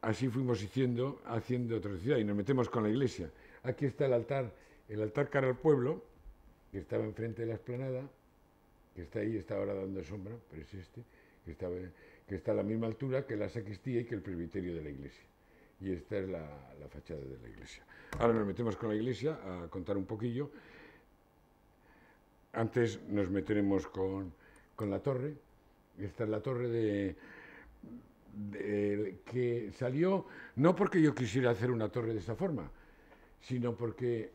así fuimos haciendo, haciendo ciudad y nos metemos con la iglesia. Aquí está el altar, el altar cara al pueblo, que estaba enfrente de la explanada, que está ahí, está ahora dando sombra, pero es este, que está, a la misma altura que la sacristía y que el presbiterio de la iglesia. Y esta es la, fachada de la iglesia. Ahora nos metemos con la iglesia a contar un poquillo. Antes nos meteremos con, la torre. Esta es la torre de, que salió no porque yo quisiera hacer una torre de esa forma, sino porque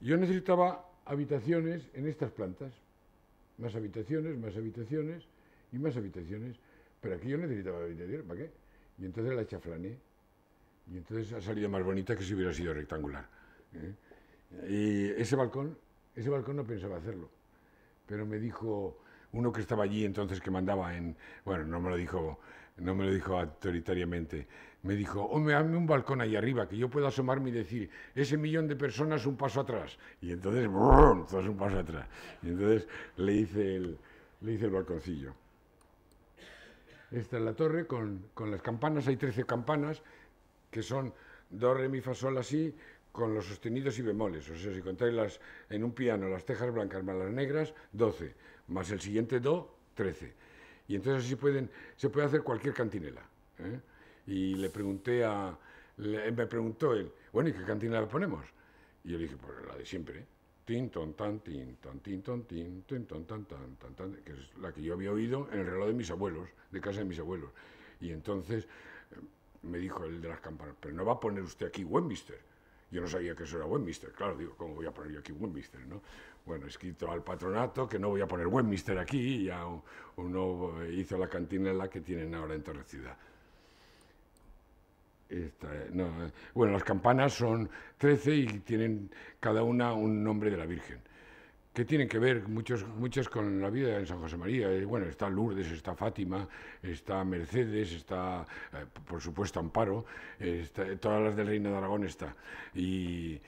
yo necesitaba habitaciones en estas plantas más habitaciones, más habitaciones y más habitaciones. Pero aquí yo necesitaba habitaciones, ¿para qué? Y entonces la chaflané. Y entonces ha salido más bonita que si hubiera sido rectangular. ¿eh? Y ese balcón, ese balcón no pensaba hacerlo. Pero me dijo, uno que estaba allí entonces que mandaba en, bueno, no me lo dijo, no me lo dijo autoritariamente, me dijo, hombre, hazme un balcón ahí arriba, que yo pueda asomarme y decir, ese millón de personas un paso atrás. Y entonces, brum, un paso atrás. Y entonces le hice el, le hice el balconcillo. Esta es la torre con, con las campanas, hay 13 campanas, que son do, re, mi, fa, sol, así, con los sostenidos y bemoles. O sea, si contáis las, en un piano las tejas blancas más las negras, 12 más el siguiente do, 13. Y entonces así pueden, se puede hacer cualquier cantinela. ¿eh? Y le pregunté a, le, eh, me preguntó él, bueno, ¿y qué cantinela ponemos? Y yo le dije, pues la de siempre, ¿eh? tin, ton, tan, tin, ton, tin, ton, tin, tin, ton, tan, tan, tan, tan, que es la que yo había oído en el reloj de mis abuelos, de casa de mis abuelos. Y entonces eh, me dijo el de las campanas, pero no va a poner usted aquí Westminster. Yo no sabía que eso era Westminster, claro, digo, ¿cómo voy a poner yo aquí Westminster? ¿no? Bueno, escrito al patronato que no voy a poner Westminster aquí, ya uno eh, hizo la cantina en la que tienen ahora en toda Esta, eh, no, eh, bueno, las campanas son 13 y tienen cada una un nombre de la Virgen que tienen que ver muchos, muchos con la vida en San José María. Eh, bueno, está Lourdes, está Fátima, está Mercedes, está, eh, por supuesto, Amparo, todas las del Reino de Aragón está. Y,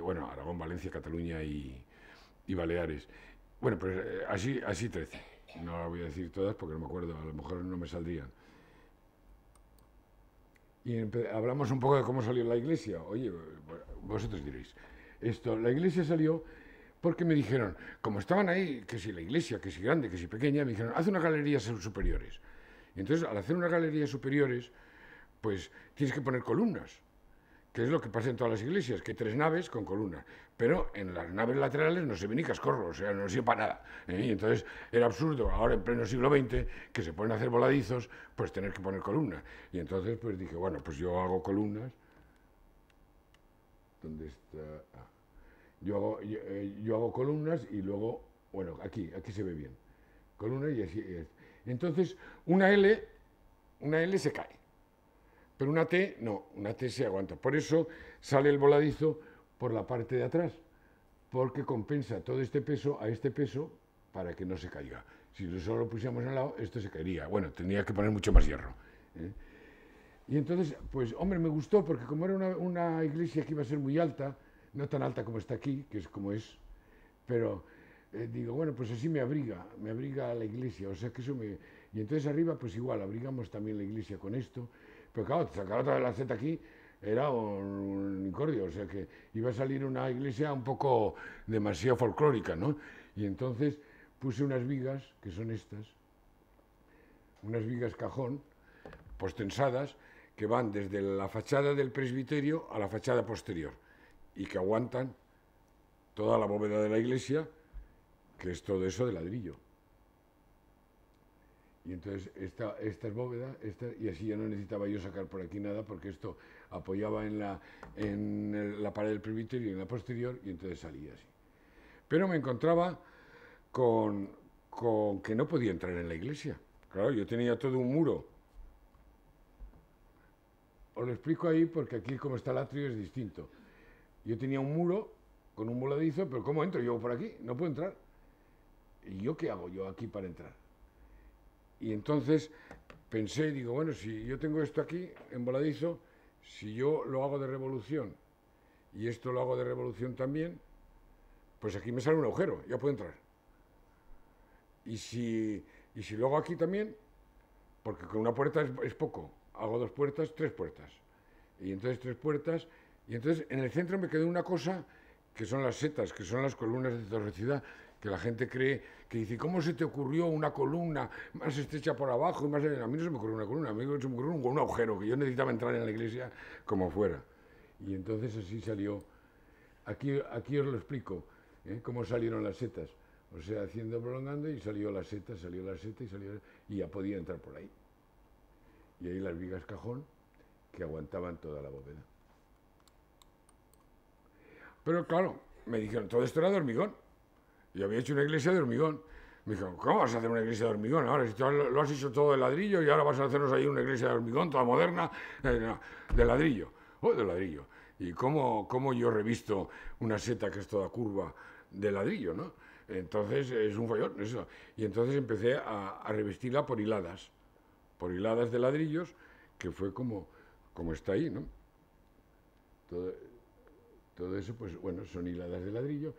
bueno, Aragón, Valencia, Cataluña y, Baleares. Bueno, pues eh, así, así 13. No las voy a decir todas porque no me acuerdo, a lo mejor no me saldrían. Y hablamos un poco de cómo salió la iglesia. Oye, vosotros diréis, esto, la iglesia salió porque me dijeron, como estaban ahí, que si la iglesia, que si grande, que si pequeña, me dijeron, haz una galería superiores. Y entonces, al hacer una galería superiores, pues tienes que poner columnas, que es lo que pasa en todas las iglesias, que tres naves con columnas. Pero en las naves laterales no se ven ni cascorro, o sea, no sirve para nada. ¿eh? Y entonces era absurdo, ahora en pleno siglo XX, que se pueden hacer voladizos, pues tener que poner columnas. Y entonces, pues dije, bueno, pues yo hago columnas. ¿Dónde está? Ah. Yo hago, eh, yo, hago columnas y luego, bueno, aquí, aquí se ve bien. Columna y así es. Entonces, una L, una L se cae. Pero una T, no, una T se aguanta. Por eso sale el voladizo por la parte de atrás, porque compensa todo este peso a este peso para que no se caiga. Si solo lo pusiéramos al lado, esto se caería. Bueno, tendría que poner mucho más hierro. ¿eh? Y entonces, pues, hombre, me gustó, porque como era una iglesia que iba a ser muy alta, no tan alta como está aquí, que es como es, pero eh, digo, bueno, pues así me abriga, me abriga la iglesia, o sea que eso me... Y entonces arriba, pues igual, abrigamos también la iglesia con esto, pero claro, sacar otra de la Z aquí era un incordio, o sea que iba a salir una iglesia un poco demasiado folclórica, ¿no? Y entonces puse unas vigas, que son estas, unas vigas cajón, postensadas, que van desde la fachada del presbiterio a la fachada posterior y que aguantan toda la bóveda de la iglesia, que es todo eso de ladrillo. Y entonces esta, es bóveda, y así ya no necesitaba yo sacar por aquí nada porque esto apoyaba en la, en la pared del presbiterio y en la posterior y entonces salía así. Pero me encontraba con, con que no podía entrar en la iglesia. Claro, yo tenía todo un muro. Os lo explico ahí porque aquí como está el atrio es distinto. Yo tenía un muro con un voladizo, pero ¿cómo entro? Yo por aquí, no puedo entrar. ¿Y yo qué hago yo aquí para entrar? Y entonces pensé, digo, bueno, si yo tengo esto aquí en voladizo, si yo lo hago de revolución y esto lo hago de revolución también, pues aquí me sale un agujero, ya puedo entrar. Y si, y si lo hago aquí también, porque con una puerta es, es poco, hago dos puertas, tres puertas. Y entonces tres puertas y entonces en el centro me quedó una cosa que son las setas, que son las columnas de ciudad, que la gente cree que dice, ¿cómo se te ocurrió una columna más estrecha por abajo? más... A mí no se me ocurrió una columna, a mí se me ocurrió un, agujero, que yo necesitaba entrar en la iglesia como fuera. Y entonces así salió. Aquí, aquí os lo explico, ¿eh? cómo salieron las setas. O sea, haciendo prolongando y salió la seta, salió la seta y salió y ya podía entrar por ahí. Y ahí las vigas cajón que aguantaban toda la bóveda. Pero claro, me dijeron, todo esto era de hormigón. Yo había hecho una iglesia de hormigón. Me dijeron, ¿cómo vas a hacer una iglesia de hormigón ahora? Si tú lo has hecho todo de ladrillo y ahora vas a hacernos ahí una iglesia de hormigón, toda moderna, eh, de ladrillo. Oh, de ladrillo. ¿Y cómo, cómo yo revisto una seta que es toda curva de ladrillo, no? Entonces es un follón, eso. Y entonces empecé a, revestirla por hiladas, por hiladas de ladrillos, que fue como, como está ahí, ¿no? Entonces, todo eso, pues bueno, son hiladas de ladrillo.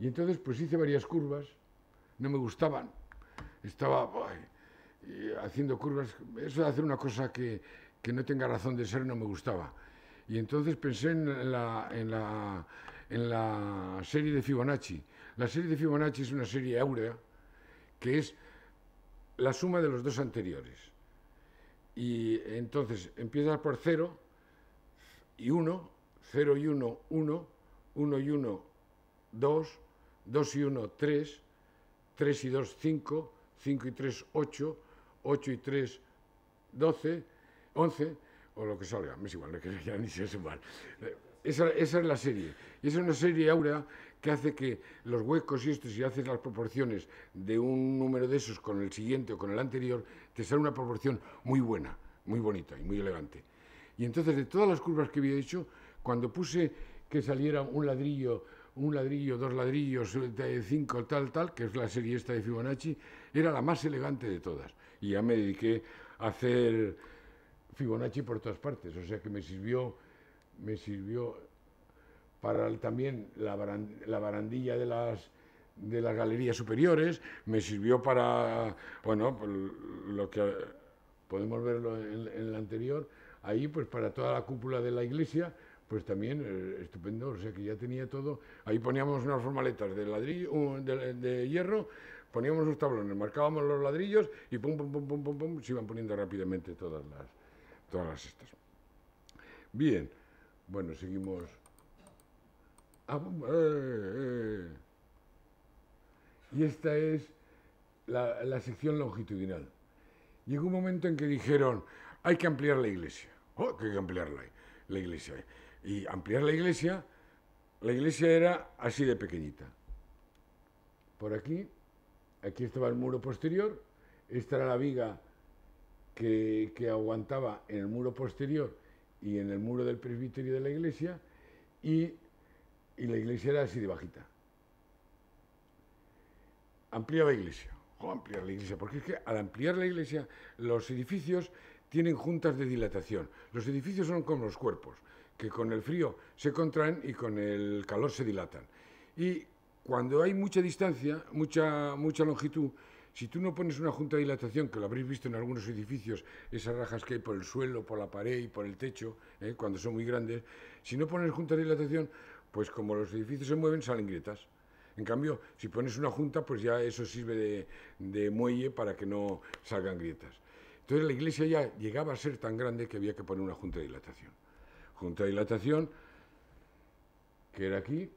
Y entonces pues hice varias curvas, no me gustaban, estaba haciendo curvas, eso de hacer una cosa que, no tenga razón de ser no me gustaba. Y entonces pensé en la, en la, serie de Fibonacci. La serie de Fibonacci es una serie áurea que es la suma de los dos anteriores. Y entonces empiezas por cero y uno... 0 y 1, 1, 1 y 1, 2, 2 y 1, 3, 3 y 2, 5, 5 y 3, 8, 8 y 3, 12, 11, o lo que salga, me es igual, no que ya ni se igual. Esa, esa es la serie. Y es una serie Aura, que hace que los huecos y estos, si haces las proporciones de un número de esos con el siguiente o con el anterior, te sale una proporción muy buena, muy bonita y muy elegante. Y entonces de todas las curvas que había hecho, cuando puse que saliera un ladrillo, un ladrillo, dos ladrillos, eh, cinco, tal, tal, que es la serie esta de Fibonacci, era la más elegante de todas. Y ya me dediqué a hacer Fibonacci por todas partes. O sea que me sirvió, me sirvió para también la, la barandilla de las de las galerías superiores, me sirvió para, bueno, pues, lo que podemos verlo en, en la anterior, ahí pues para toda la cúpula de la iglesia, pues también eh, estupendo, o sea que ya tenía todo. Ahí poníamos unas formaletas de ladrillo, uh, de, hierro, poníamos los tablones, marcábamos los ladrillos y pum, pum, pum, pum, pum, se iban poniendo rápidamente todas las, todas estas. Bien, bueno, seguimos. Ah, eh, eh, y esta es la, sección longitudinal. Llegó un momento en que dijeron, hay que ampliar la iglesia. Oh, hay que ampliar la iglesia y ampliar la iglesia, la iglesia era así de pequeñita. Por aquí, aquí estaba el muro posterior, esta era la viga que, aguantaba en el muro posterior y en el muro del presbiterio de la iglesia, y, la iglesia era así de bajita. Ampliar la iglesia. Oh, ampliar la iglesia, porque es que al ampliar la iglesia los edificios tienen juntas de dilatación. Los edificios son como los cuerpos que con el frío se contraen y con el calor se dilatan. Y cuando hay mucha distancia, mucha, mucha longitud, si tú no pones una junta de dilatación, que lo habréis visto en algunos edificios, esas rajas que hay por el suelo, por la pared y por el techo, ¿eh? cuando son muy grandes, si no pones junta de dilatación, pues como los edificios se mueven, salen grietas. En cambio, si pones una junta, pues ya eso sirve de muelle para que no salgan grietas. Entonces la iglesia ya llegaba a ser tan grande que había que poner una junta de dilatación dilatación, que era aquí,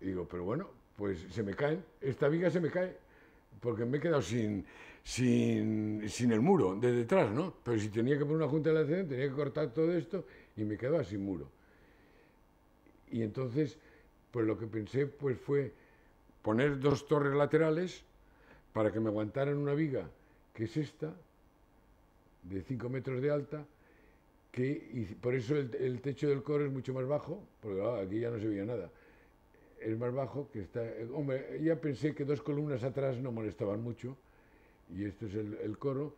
digo, pero bueno, pues se me caen, esta viga se me cae, porque me he quedado sin, sin, sin el muro de detrás, ¿no? Pero si tenía que poner una junta de dilatación, tenía que cortar todo esto y me quedaba sin muro. Y entonces, pues lo que pensé pues fue poner dos torres laterales para que me aguantaran una viga, que es esta, de 5 metros de alta, y por eso el, techo del coro es mucho más bajo, porque ah, aquí ya no se veía nada. Es más bajo que está... Hombre, ya pensé que dos columnas atrás no molestaban mucho, y esto es el, coro,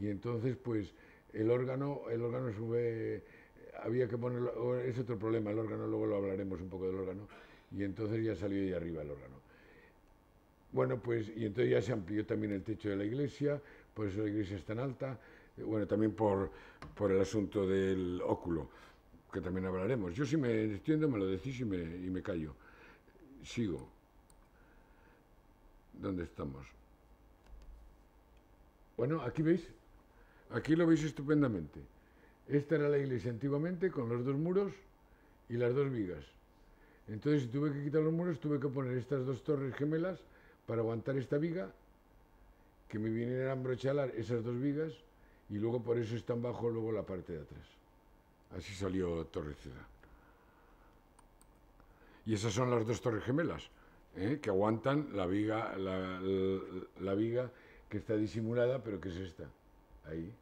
y entonces pues el órgano, el órgano sube... Había que ponerlo... Es otro problema el órgano, luego lo hablaremos un poco del órgano, y entonces ya salió de arriba el órgano. Bueno, pues, y entonces ya se amplió también el techo de la iglesia, por eso la iglesia es tan alta, eh, bueno, también por, por el asunto del óculo, que también hablaremos. Yo si me entiendo me lo decís y me, y me callo. Sigo. ¿Dónde estamos? Bueno, aquí veis, aquí lo veis estupendamente. Esta era la iglesia antiguamente con los dos muros y las dos vigas. Entonces, si tuve que quitar los muros, tuve que poner estas dos torres gemelas para aguantar esta viga, que me vienen a ambrochalar esas dos vigas y luego por eso están tan bajo luego la parte de atrás. Así salió Torre Y esas son las dos torres gemelas, ¿eh? que aguantan la viga, la, viga que está disimulada, pero que es esta, ahí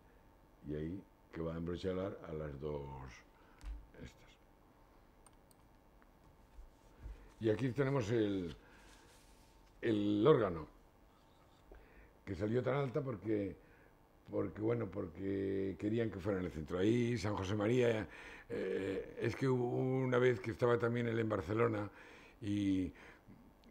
y ahí, que va a embrochalar a las dos estas. Y aquí tenemos el, el órgano, que salió tan alta porque porque bueno, porque querían que fuera en el centro. Ahí San José María, eh, es que hubo una vez que estaba también él en Barcelona y,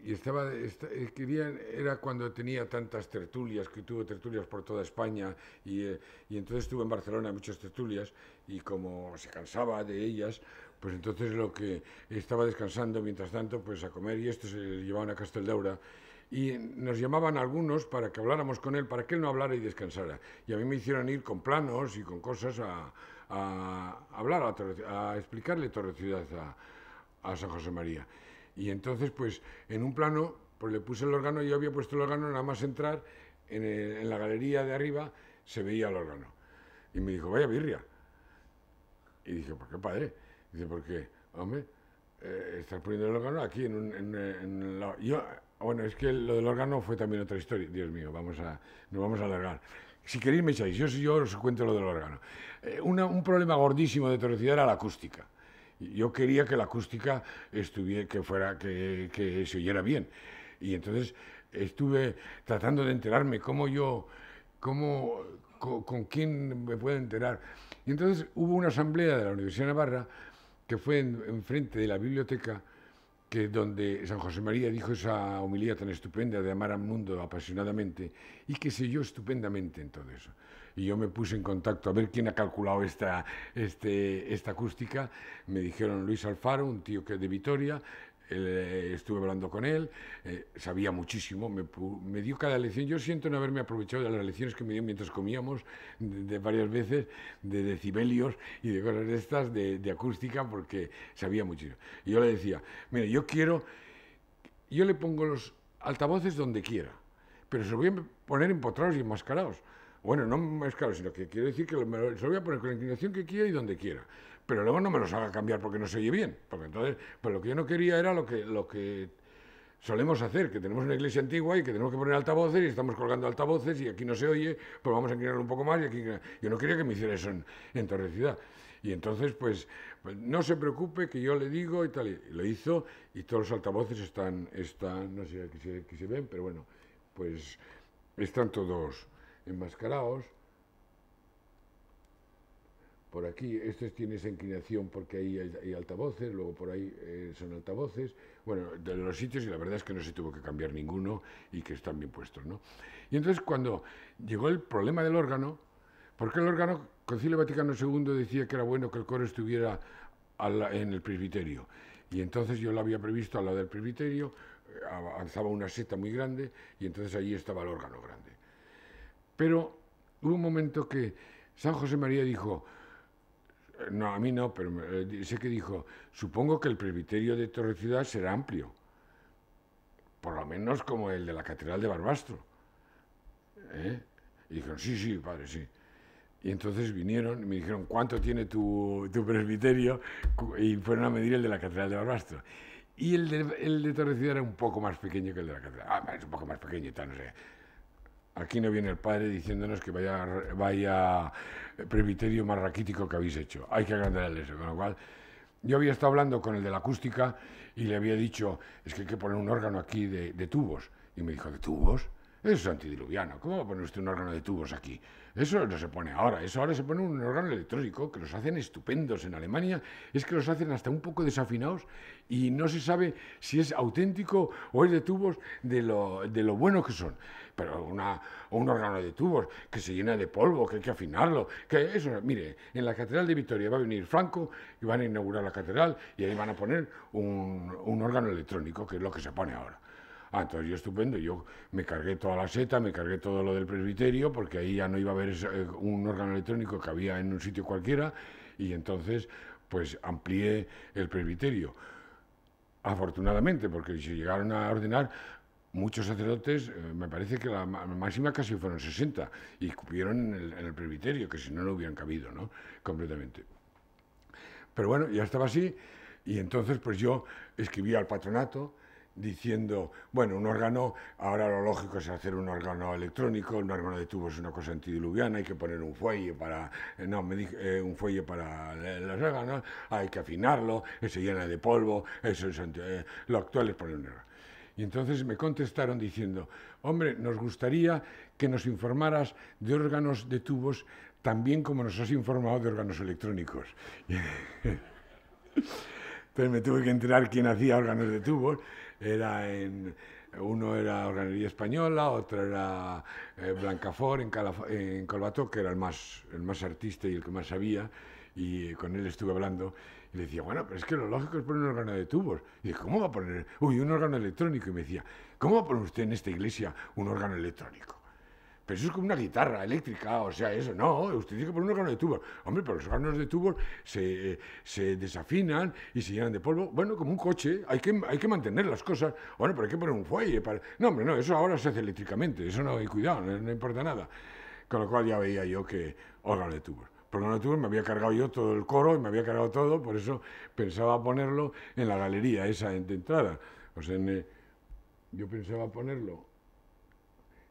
estaba, eh, querían, era cuando tenía tantas tertulias, que tuvo tertulias por toda España eh, y, entonces estuvo en Barcelona muchas tertulias y como se cansaba de ellas, pues entonces lo que estaba descansando mientras tanto, pues a comer y esto se llevaban a Casteldaura y nos llamaban algunos para que habláramos con él, para que él no hablara y descansara. Y a mí me hicieron ir con planos y con cosas a, hablar, a, explicarle Torre Ciudad a, a, San José María. Y entonces, pues, en un plano, pues le puse el órgano, yo había puesto el órgano, nada más entrar en, en la galería de arriba se veía el órgano. Y me dijo, vaya birria. Y dije, ¿por qué padre? dice, porque, hombre, eh, estás poniendo el órgano aquí en, un, en, la... Yo, Ah, bueno, es que lo del órgano fue también otra historia. Dios mío, vamos a, nos vamos a alargar. Si queréis me echáis, yo, yo os cuento lo del órgano. Eh, un problema gordísimo de Torrecidad era la acústica. Yo quería que la acústica estuviera, que fuera, que, se oyera bien. Y entonces estuve tratando de enterarme cómo yo, cómo, con, quién me puedo enterar. Y entonces hubo una asamblea de la Universidad de Navarra que fue enfrente de la biblioteca que donde San José María dijo esa humildad tan estupenda de amar al mundo apasionadamente y que se yo estupendamente en todo eso. Y yo me puse en contacto a ver quién ha calculado esta, este, esta acústica. Me dijeron Luis Alfaro, un tío que es de Vitoria, eh, estuve hablando con él, eh, sabía muchísimo, me, dio cada lección. Yo siento no haberme aprovechado de las lecciones que me dio mientras comíamos, de, varias veces, de decibelios y de cosas de estas, de, acústica, porque sabía muchísimo. Y yo le decía, mire, yo quiero, yo le pongo los altavoces donde quiera, pero se los voy a poner empotrados y enmascarados. Bueno, no enmascarados, sino que quiero decir que se los voy a poner con la inclinación que quiera y donde quiera pero luego no me los haga cambiar porque no se oye bien. Porque entonces, pues lo que yo no quería era lo que, lo que solemos hacer, que tenemos una iglesia antigua y que tenemos que poner altavoces y estamos colgando altavoces y aquí no se oye, pues vamos a inclinar un poco más y aquí... Yo no quería que me hiciera eso en, en Torre Ciudad. Y entonces, pues, pues, no se preocupe que yo le digo y tal. Y lo hizo y todos los altavoces están, están no sé si se, aquí se ven, pero bueno, pues están todos enmascarados por aquí, este tiene esa inclinación porque ahí hay, altavoces, luego por ahí eh, son altavoces, bueno, de los sitios y la verdad es que no se tuvo que cambiar ninguno y que están bien puestos, ¿no? Y entonces cuando llegó el problema del órgano, porque el órgano, Concilio Vaticano II decía que era bueno que el coro estuviera en el presbiterio, y entonces yo lo había previsto al lado del presbiterio, eh, avanzaba una seta muy grande y entonces allí estaba el órgano grande. Pero hubo un momento que San José María dijo, no, a mí no, pero eh, sé que dijo, supongo que el presbiterio de Torre Ciudad será amplio, por lo menos como el de la Catedral de Barbastro. ¿Eh? Y dijeron, sí, sí, padre, sí. Y entonces vinieron y me dijeron, ¿cuánto tiene tu, presbiterio? Y fueron a medir el de la Catedral de Barbastro. Y el de, Torre Ciudad era un poco más pequeño que el de la Catedral. Ah, es un poco más pequeño, tal, no sé. Aquí no viene el padre diciéndonos que vaya, vaya presbiterio más raquítico que habéis hecho. Hay que agrandar el ESO, Con lo cual, yo había estado hablando con el de la acústica y le había dicho, es que hay que poner un órgano aquí de tubos. Y me dijo, ¿de tubos? Eso es antidiluviano. ¿Cómo va a poner usted un órgano de tubos aquí? Eso no se pone ahora. Eso ahora se pone un órgano electrónico que los hacen estupendos en Alemania. Es que los hacen hasta un poco desafinados y no se sabe si es auténtico o es de tubos de lo, de bueno que son. Pero una, un órgano de tubos que se llena de polvo, que hay que afinarlo. Que eso, mire, en la Catedral de Vitoria va a venir Franco y van a inaugurar la catedral y ahí van a poner un órgano electrónico, que es lo que se pone ahora. Ah, entonces yo estupendo, yo me cargué toda la seta, me cargué todo lo del presbiterio, porque ahí ya no iba a haber eh, un órgano electrónico que había en un sitio cualquiera, y entonces pues amplié el presbiterio. Afortunadamente, porque si llegaron a ordenar muchos sacerdotes, eh, me parece que la máxima casi fueron 60, y cupieron en el, en el presbiterio, que si no, no hubieran cabido, ¿no? Completamente. Pero bueno, ya estaba así, y entonces pues yo escribí al patronato, diciendo, bueno, un órgano, ahora lo lógico es hacer un órgano electrónico, un órgano de tubo es una cosa antidiluviana, hay que poner un fuelle para, eh, no, me eh, un fuelle para los órganos, hay que afinarlo, eh, se llena de polvo, eso lo actual es poner un órgano. Y entonces me contestaron diciendo, hombre, nos gustaría que nos informaras de órganos de tubos también como nos has informado de órganos electrónicos. entonces me tuve que enterar quién hacía órganos de tubos era en, uno era Organería Española, otro era Blancafor eh, Blancafort en, en que era el más, el más artista y el que más sabía, y con él estuve hablando, y le decía, bueno, pero es que lo lógico es poner un órgano de tubos. Y dije, ¿cómo va a poner? Uy, un órgano electrónico. Y me decía, ¿cómo va a poner usted en esta iglesia un órgano electrónico? pero eso es como una guitarra eléctrica, o sea, eso, no, usted dice que poner un órgano de tubos. Hombre, pero los órganos de tubos se, se, desafinan y se llenan de polvo. Bueno, como un coche, hay que, hay que mantener las cosas. Bueno, pero hay que poner un fuelle No, hombre, no, eso ahora se hace eléctricamente, eso no, hay cuidado, no, importa nada. Con lo cual ya veía yo que órgano de tubos. Por órgano de tubos me había cargado yo todo el coro y me había cargado todo, por eso pensaba ponerlo en la galería esa de entrada. O sea, eh, yo pensaba ponerlo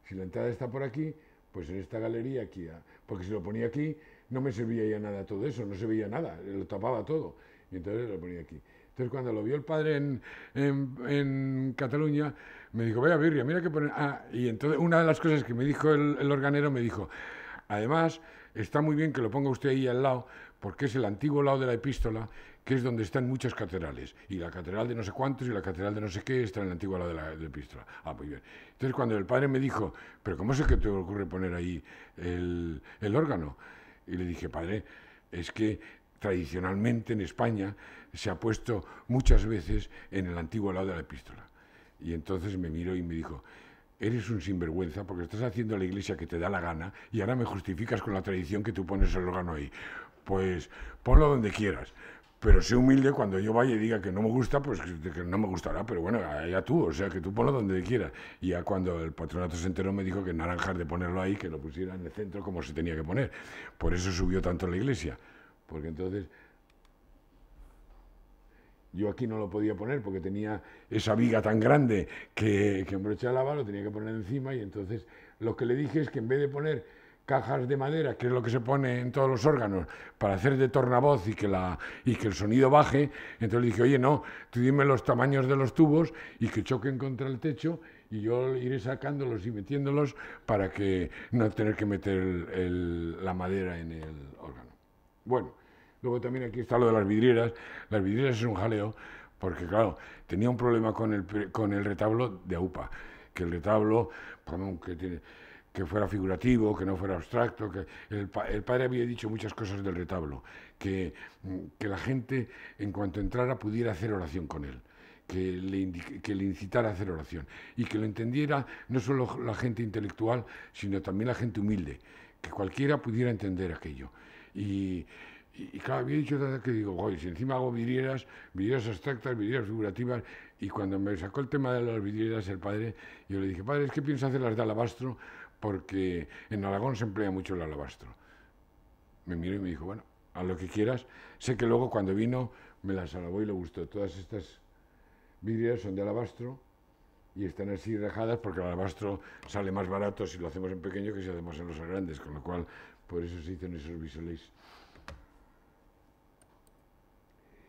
si la entrada está por aquí, pues en esta galería aquí. Ah, porque si lo ponía aquí, no me servía ya nada todo eso, no se veía nada, lo tapaba todo. Y entonces lo ponía aquí. Entonces cuando lo vio el padre en, Cataluña, me dijo, vaya Birria, mira que ponen... Ah, y entonces una de las cosas que me dijo el, el organero, me dijo, además, está muy bien que lo ponga usted ahí al lado, porque es el antiguo lado de la epístola que es donde están muchas catedrales, y la catedral de no sé cuántos y la catedral de no sé qué está en el antiguo lado de la epístola. Ah, muy bien. Entonces, cuando el padre me dijo, pero ¿cómo es que te ocurre poner ahí el, el órgano? Y le dije, padre, es que tradicionalmente en España se ha puesto muchas veces en el antiguo lado de la epístola. Y entonces me miró y me dijo, eres un sinvergüenza porque estás haciendo la iglesia que te da la gana y ahora me justificas con la tradición que tú pones el órgano ahí. Pues ponlo donde quieras pero sé humilde cuando yo vaya y diga que no me gusta, pues que no me gustará, pero bueno, allá tú, o sea, que tú ponlo donde quieras. Y ya cuando el patronato se enteró me dijo que naranjar de ponerlo ahí, que lo pusiera en el centro como se tenía que poner. Por eso subió tanto la iglesia, porque entonces yo aquí no lo podía poner porque tenía esa viga tan grande que, que en lo tenía que poner encima y entonces lo que le dije es que en vez de poner cajas de madera, que es lo que se pone en todos los órganos, para hacer de tornavoz y que, la, y que el sonido baje. Entonces le dije, oye, no, tú dime los tamaños de los tubos y que choquen contra el techo y yo iré sacándolos y metiéndolos para que no tener que meter la madera en el órgano. Bueno, luego también aquí está lo de las vidrieras. Las vidrieras es un jaleo, porque claro, tenía un problema con el, con el retablo de AUPA, que el retablo, por pues, un, que tiene que fuera figurativo, que no fuera abstracto. Que el, padre había dicho muchas cosas del retablo, que, mm, que, la gente en cuanto entrara pudiera hacer oración con él. Que le, que le incitara a hacer oración y que lo entendiera no solo la gente intelectual, sino también la gente humilde, que cualquiera pudiera entender aquello. Y, claro, había dicho que digo, si encima hago vidrieras, vidrieras abstractas, vidrieras figurativas, y cuando me sacó el tema de las vidrieras el padre, yo le dije, padre, es que pienso hacer las de alabastro porque en Aragón se emplea mucho el alabastro. Me miró y me dijo, bueno, a lo que quieras. Sé que luego cuando vino me las alabó y le gustó. Todas estas vidrieras son de alabastro y están así rajadas porque el alabastro sale más barato si lo hacemos en pequeño que si lo hacemos en los grandes, con lo cual por eso se hicieron esos visuales.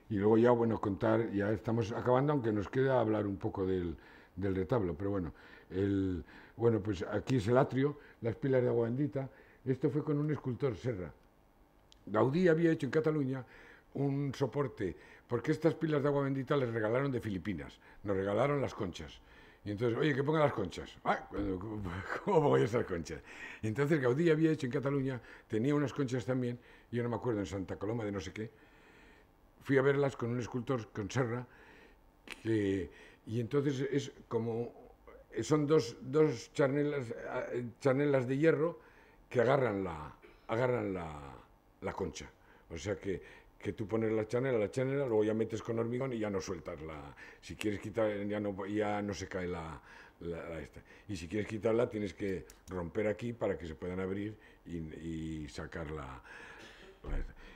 Y luego ya, bueno, contar, ya estamos acabando, aunque nos queda hablar un poco del, del retablo, pero bueno, el, bueno, pues aquí es el atrio, las pilas de agua bendita. Esto fue con un escultor, Serra. Gaudí había hecho en Cataluña un soporte, porque estas pilas de agua bendita les regalaron de Filipinas, nos regalaron las conchas. Y entonces, oye, que pongan las conchas. Ah, ¿cómo voy a esas conchas? entonces Gaudí había hecho en Cataluña, tenía unas conchas también, yo no me acuerdo, en Santa Coloma de no sé qué. Fui a verlas con un escultor, con Serra, y entonces es como eh, son dos, dos eh, charnelas, de hierro que agarran la, agarran la, concha. O sea que, que, tú pones la chanela, la chanela, luego ya metes con hormigón y ya no sueltas la... Si quieres quitar, ya no, ya no se cae la, la, esta. Y si quieres quitarla, tienes que romper aquí para que se puedan abrir y, y sacar la,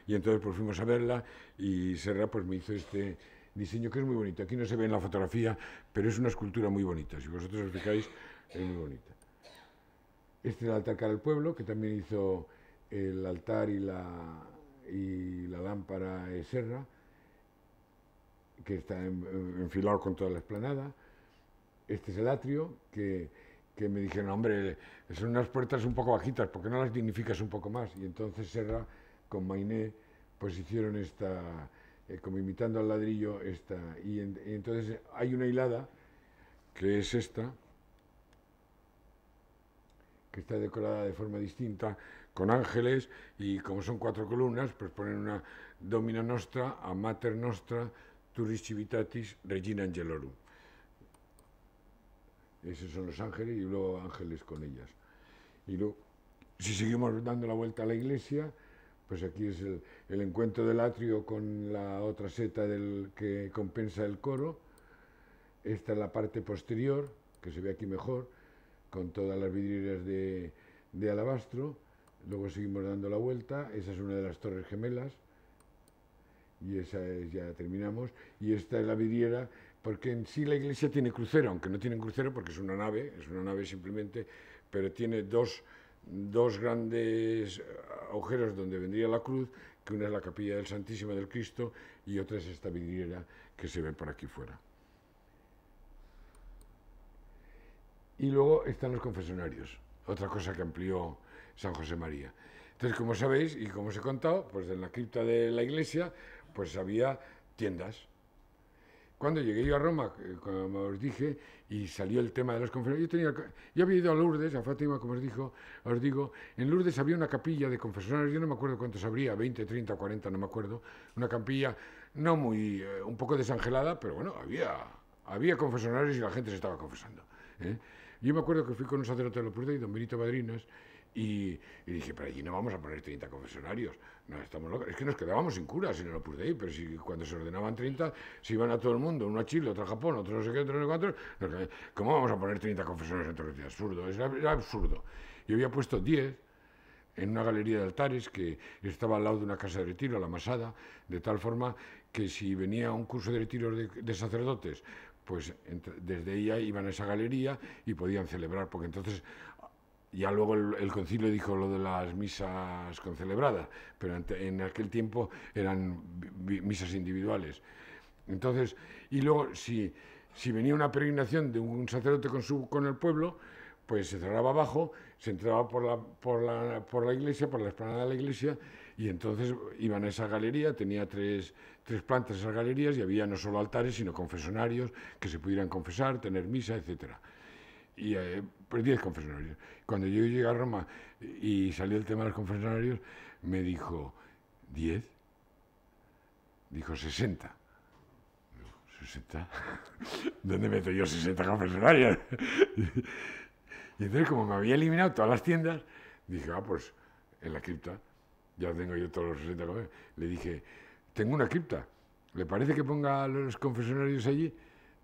Y entonces pues fuimos a verla y Serra pues me hizo este diseño que es muy bonito. Aquí no se ve en la fotografía, pero es una escultura muy bonita. Si vosotros os fijáis, es muy bonita. Este es el altar cara al pueblo, que también hizo el altar y la, y la lámpara de serra, que está enfilado con toda la esplanada. Este es el atrio, que, que me dijeron, hombre, son unas puertas un poco bajitas, ¿por qué no las dignificas un poco más? Y entonces Serra con Mainé pues hicieron esta, eh, como imitando al ladrillo esta. Y, entonces hay una hilada que es esta, que está decorada de forma distinta, con ángeles, y como son cuatro columnas, pues ponen una Domina Nostra, a Mater Nostra, Turis Civitatis, Regina Angelorum. Esos son los ángeles y luego ángeles con ellas. Y luego, si seguimos dando la vuelta a la iglesia, pues aquí es el, encuentro del atrio con la otra seta del, que compensa el coro. Esta es la parte posterior, que se ve aquí mejor, con todas las vidrieras de, alabastro. Luego seguimos dando la vuelta, esa es una de las torres gemelas, y esa es, ya terminamos. Y esta es la vidriera, porque en sí la iglesia tiene crucero, aunque no tiene crucero porque es una nave, es una nave simplemente, pero tiene dos, dos grandes agujeros donde vendría la cruz, que una es la capilla del Santísimo del Cristo y otra es esta vidriera que se ve por aquí fuera. Y luego están los confesionarios, otra cosa que amplió San José María. Entonces, como sabéis y como os he contado, pues en la cripta de la iglesia pues había tiendas cuando llegué yo a Roma, como os dije, y salió el tema de las confesiones, yo, tenía, había ido a Lourdes, a Fátima, como os, dijo, os digo, en Lourdes había una capilla de confesionarios, yo no me acuerdo cuántos habría, 20, 30, 40, no me acuerdo, una capilla no muy, eh, un poco desangelada, pero bueno, había, había confesionarios y la gente se estaba confesando. ¿eh? Yo me acuerdo que fui con un sacerdote de la y don Benito Padrinas, y, dije, pero allí no vamos a poner 30 confesionarios, no, estamos locos. Es que nos quedábamos sin curas en el Opus Dei, pero si cuando se ordenaban 30, se iban a todo el mundo, uno a Chile, otro a Japón, otro no sé qué, otro no sé ¿Cómo vamos a poner 30 confesionarios en Absurdo, es, absurdo. Yo había puesto 10 en una galería de altares que estaba al lado de una casa de retiro, la Masada, de tal forma que si venía un curso de retiro de, sacerdotes pues desde ella iban a esa galería y podían celebrar, porque entonces ya luego el, concilio dijo lo de las misas concelebradas, pero en aquel tiempo eran misas individuales. Entonces, y luego si, venía una peregrinación de un sacerdote con, su, con el pueblo, pues se cerraba abajo, se entraba por la, por la, iglesia, por la explanada de la iglesia, y entonces iban a esa galería, tenía tres, tres plantas esas galerías, y había no solo altares, sino confesonarios, que se pudieran confesar, tener misa, etcétera y eh, perdí el Cuando yo llegué a Roma y salió el tema de los confesionarios, me dijo, ¿10? Dijo, 60. 60. ¿Dónde meto yo 60 confesionarios? y entonces, como me había eliminado todas las tiendas, dije, ah, pues en la cripta, ya tengo yo todos los 60 confesionarios. Le dije, tengo una cripta, ¿le parece que ponga los confesionarios allí?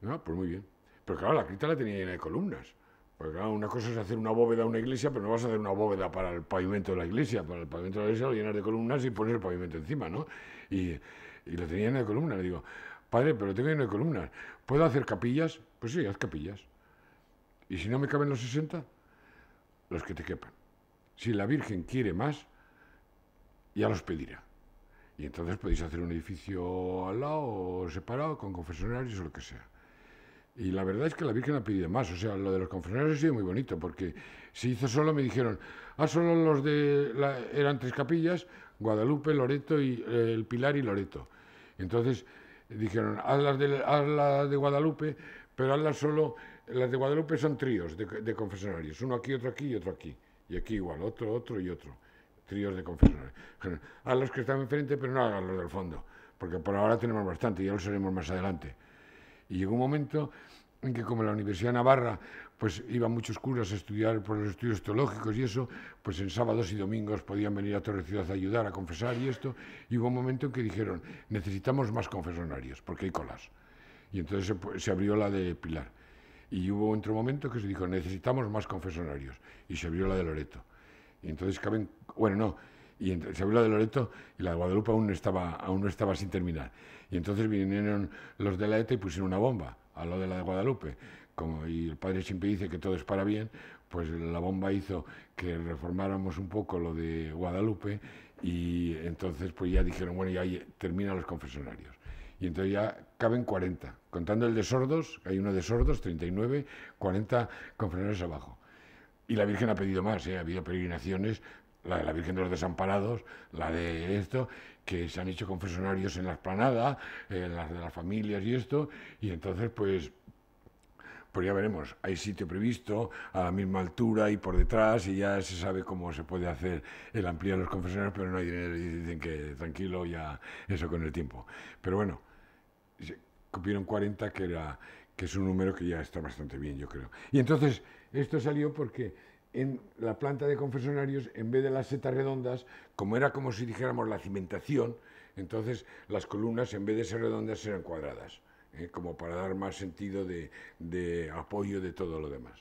No, pues muy bien. Pero claro, la cripta la tenía llena de columnas. Porque una cosa es hacer una bóveda a una iglesia, pero no vas a hacer una bóveda para el pavimento de la iglesia. Para el pavimento de la iglesia lo llenas de columnas y pones el pavimento encima, ¿no? Y, lo tenía lleno de columnas. Le digo, padre, pero tengo lleno de columnas. ¿Puedo hacer capillas? Pues sí, haz capillas. Y si no me caben los 60, los que te quepan. Si la Virgen quiere más, ya los pedirá. Y entonces podéis hacer un edificio al lado o separado con confesionarios o lo que sea. Y la verdad es que la Virgen ha pedido más. O sea, lo de los confesionarios ha sido muy bonito, porque se hizo solo, me dijeron, ah, solo los de. eran tres capillas: Guadalupe, Loreto, y eh, el Pilar y Loreto. Entonces dijeron, haz las de, haz de Guadalupe, pero hazlas solo. Las de Guadalupe son tríos de, confesionarios: uno aquí, otro aquí y otro aquí. Y aquí igual, otro, otro y otro. Tríos de confesionarios. haz los que están enfrente, pero no a los del fondo, porque por ahora tenemos bastante, ya lo haremos más adelante. Y llegó un momento en que como la Universidad de Navarra pues iban muchos curas a estudiar por los estudios teológicos y eso, pues en sábados y domingos podían venir a Torre Ciudad a ayudar, a confesar y esto, y hubo un momento en que dijeron, necesitamos más confesonarios, porque hay colas. Y entonces se, abrió la de Pilar. Y hubo otro momento que se dijo, necesitamos más confesonarios, y se abrió la de Loreto. Y entonces caben, bueno, no, y entre la de Loreto y la de Guadalupe aún, estaba, aún no estaba sin terminar. Y entonces vinieron los de la ETA e y pusieron una bomba a lo de la de Guadalupe. Como, y el padre siempre dice que todo es para bien, pues la bomba hizo que reformáramos un poco lo de Guadalupe y entonces pues ya dijeron, bueno, ya terminan los confesionarios. Y entonces ya caben 40, contando el de sordos, hay uno de sordos, 39, 40 confesionarios abajo. Y la Virgen ha pedido más, ¿eh? ha habido peregrinaciones la de la Virgen de los Desamparados, la de esto, que se han hecho confesionarios en la esplanada, en las de las familias y esto, y entonces pues pues ya veremos, hay sitio previsto a la misma altura y por detrás y ya se sabe cómo se puede hacer el ampliar los confesionarios, pero no hay dinero y dicen que tranquilo, ya eso con el tiempo. Pero bueno, copieron 40 que era que es un número que ya está bastante bien, yo creo. Y entonces esto salió porque en la planta de confesionarios en vez de las setas redondas, como era como si dijéramos la cimentación, entonces las columnas en vez de ser redondas eran cuadradas, ¿eh? como para dar más sentido de, apoyo de todo lo demás.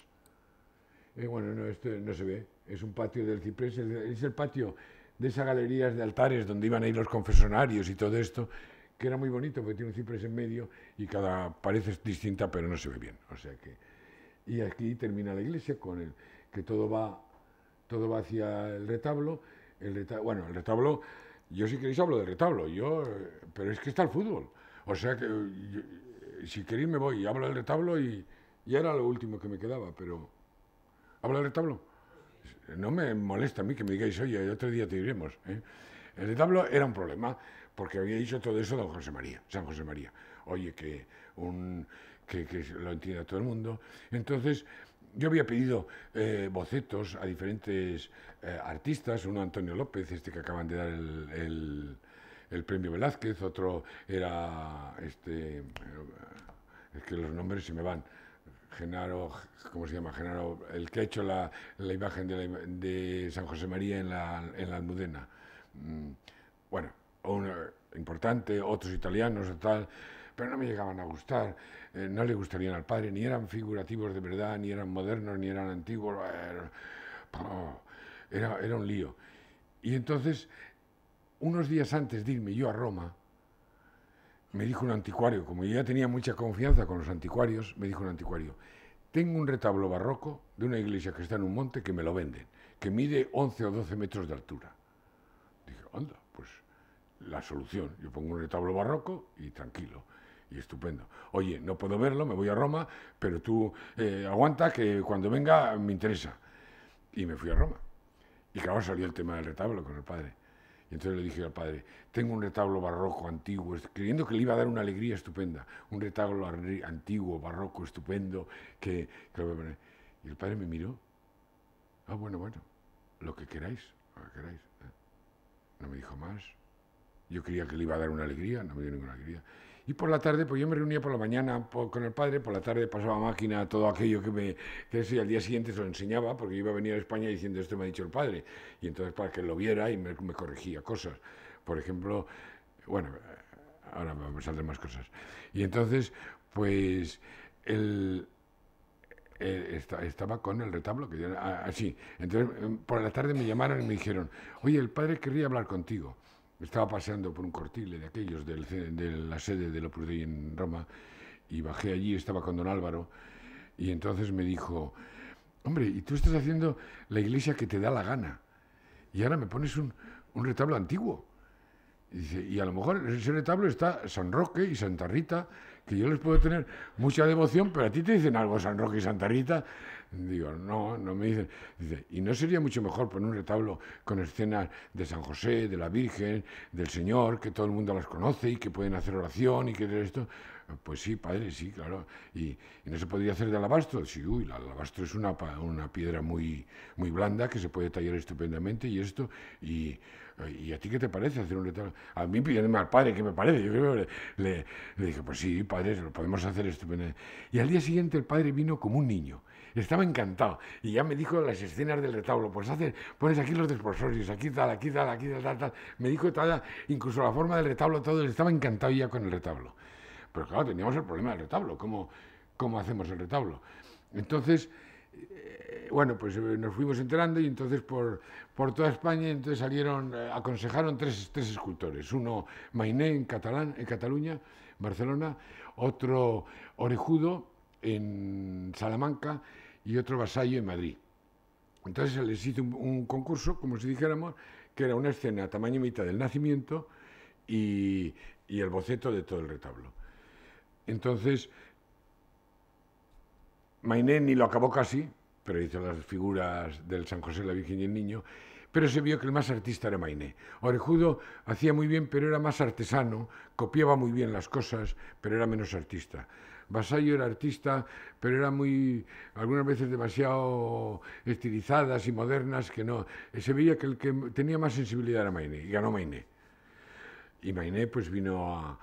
Eh, bueno, no, esto no se ve, es un patio del ciprés, es el patio de esas galerías de altares donde iban a ir los confesionarios y todo esto, que era muy bonito porque tiene un ciprés en medio y cada pared es distinta, pero no se ve bien. O sea que... Y aquí termina la iglesia con el que todo va, todo va hacia el retablo. El bueno, el retablo, yo si queréis hablo del retablo, yo, pero es que está el fútbol. O sea que si queréis me voy y hablo del retablo y, y era lo último que me quedaba, pero... ¿Hablo del retablo? No me molesta a mí que me digáis, oye, otro día te iremos ¿eh? El retablo era un problema porque había dicho todo eso don José María, San José María. Oye, que, un, que, que lo entienda todo el mundo. Entonces, yo había pedido eh, bocetos a diferentes eh, artistas, uno Antonio López, este que acaban de dar el, el, premio Velázquez, otro era este, eh, es que los nombres se me van. Genaro, ¿cómo se llama? Genaro, el que ha hecho la, imagen de, San José María en la, en la Almudena. Mm, bueno, uno importante, otros italianos tal, pero no me llegaban a gustar. Eh, no le gustarían al padre, ni eran figurativos de verdad, ni eran modernos, ni eran antiguos. Era, era un lío. Y entonces, unos días antes de irme yo a Roma, me dijo un anticuario, como yo ya tenía mucha confianza con los anticuarios, me dijo un anticuario, tengo un retablo barroco de una iglesia que está en un monte que me lo venden, que mide 11 o 12 metros de altura. Dije, anda, pues la solución, yo pongo un retablo barroco y tranquilo. Y estupendo. Oye, no puedo verlo, me voy a Roma, pero tú eh, aguanta que cuando venga me interesa. Y me fui a Roma. Y claro, salió el tema del retablo con el padre. Y entonces le dije al padre, tengo un retablo barroco, antiguo, creyendo que le iba a dar una alegría estupenda. Un retablo antiguo, barroco, estupendo, que... Y el padre me miró. Ah, bueno, bueno, lo que queráis, lo que queráis. ¿eh? No me dijo más. Yo creía que le iba a dar una alegría, no me dio ninguna alegría. Y por la tarde, pues yo me reunía por la mañana con el padre, por la tarde pasaba máquina todo aquello que me que y al día siguiente se lo enseñaba, porque iba a venir a España diciendo esto me ha dicho el padre. Y entonces para que lo viera y me, corregía cosas. Por ejemplo, bueno, ahora a saldrán más cosas. Y entonces, pues, él estaba con el retablo, que yo, así. Ah, ah, entonces, em, por la tarde me llamaron y me dijeron, oye, el padre querría hablar contigo. Estaba paseando por un cortile de aquellos de la sede de lo Purdey en Roma y bajé allí, estaba con don Álvaro, y entonces me dijo, hombre, y tú estás haciendo la iglesia que te da la gana, y ahora me pones un, retablo antiguo. Y, y a lo mejor en ese retablo está San Roque y Santa Rita, que yo les puedo tener mucha devoción, pero a ti te dicen algo San Roque y Santa Rita, Digo, no, no me dicen. Dice, ¿y no sería mucho mejor poner un retablo con escenas de San José, de la Virgen, del Señor, que todo el mundo las conoce y que pueden hacer oración y que esto? Pues sí, padre, sí, claro. ¿Y, y no se podría hacer de alabastro? Sí, uy, el alabastro es una, una piedra muy, muy blanda que se puede tallar estupendamente y esto. Y, a ti qué te parece hacer un retablo? A mí pidiéndome al padre, ¿qué me parece? Yo le, le, le dije, pues sí, padre, lo podemos hacer estupendamente. Y al día siguiente el padre vino como un niño estaba encantado. Y ya me dijo las escenas del retablo, pues haces, pones aquí los desposorios, aquí tal, aquí tal, aquí tal, tal, Me dijo tal, incluso la forma del retablo, todo, estaba encantado ya con el retablo. Pero claro, teníamos el problema del retablo, ¿cómo, cómo hacemos el retablo? Entonces, eh, bueno, pues eh, nos fuimos enterando y entonces por, por toda España entonces salieron, eh, aconsejaron tres, tres escultores, uno Mainé en, Catalán, en Cataluña, Barcelona, otro Orejudo en Salamanca y otro vasallo en Madrid. Entonces se les hizo un, concurso, como si dijéramos, que era una escena a tamaño mitad del nacimiento y, y el boceto de todo el retablo. Entonces, Mainé ni lo acabó casi, pero hizo las figuras del San José, la Virgen y el Niño, pero se vio que el más artista era Mainé. Orejudo hacía muy bien, pero era más artesano, copiaba muy bien las cosas, pero era menos artista. Vasallo era artista, pero era muy, algunas veces demasiado estilizadas y modernas, que no. Eh, se veía que el que tenía más sensibilidad era Mainé, y ganó Mainé. Y Mainé pues vino a...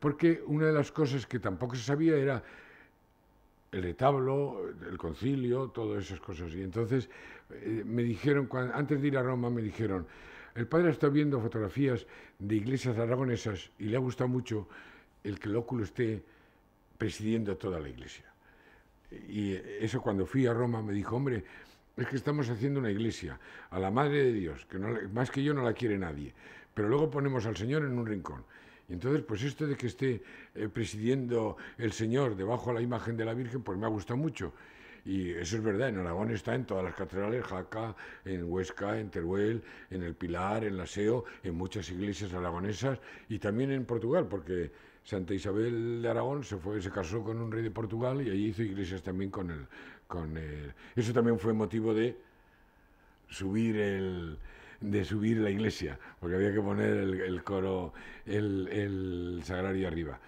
Porque una de las cosas que tampoco se sabía era el retablo, el concilio, todas esas cosas. Y entonces eh, me dijeron, antes de ir a Roma, me dijeron, el padre está viendo fotografías de iglesias aragonesas y le ha gustado mucho el que el óculo esté presidiendo toda la iglesia. Y eso cuando fui a Roma me dijo, hombre, es que estamos haciendo una iglesia a la Madre de Dios, que no, más que yo no la quiere nadie, pero luego ponemos al Señor en un rincón. Y entonces, pues esto de que esté eh, presidiendo el Señor debajo de la imagen de la Virgen, pues me ha gustado mucho. Y eso es verdad, en Aragón está en todas las catedrales, Jaca, en Huesca, en Teruel, en El Pilar, en Laseo, en muchas iglesias aragonesas y también en Portugal, porque Santa Isabel de Aragón se fue, se casó con un rey de Portugal y allí hizo iglesias también con el, con eso también fue motivo de subir el, de subir la iglesia, porque había que poner el, coro, el, el, sagrario arriba.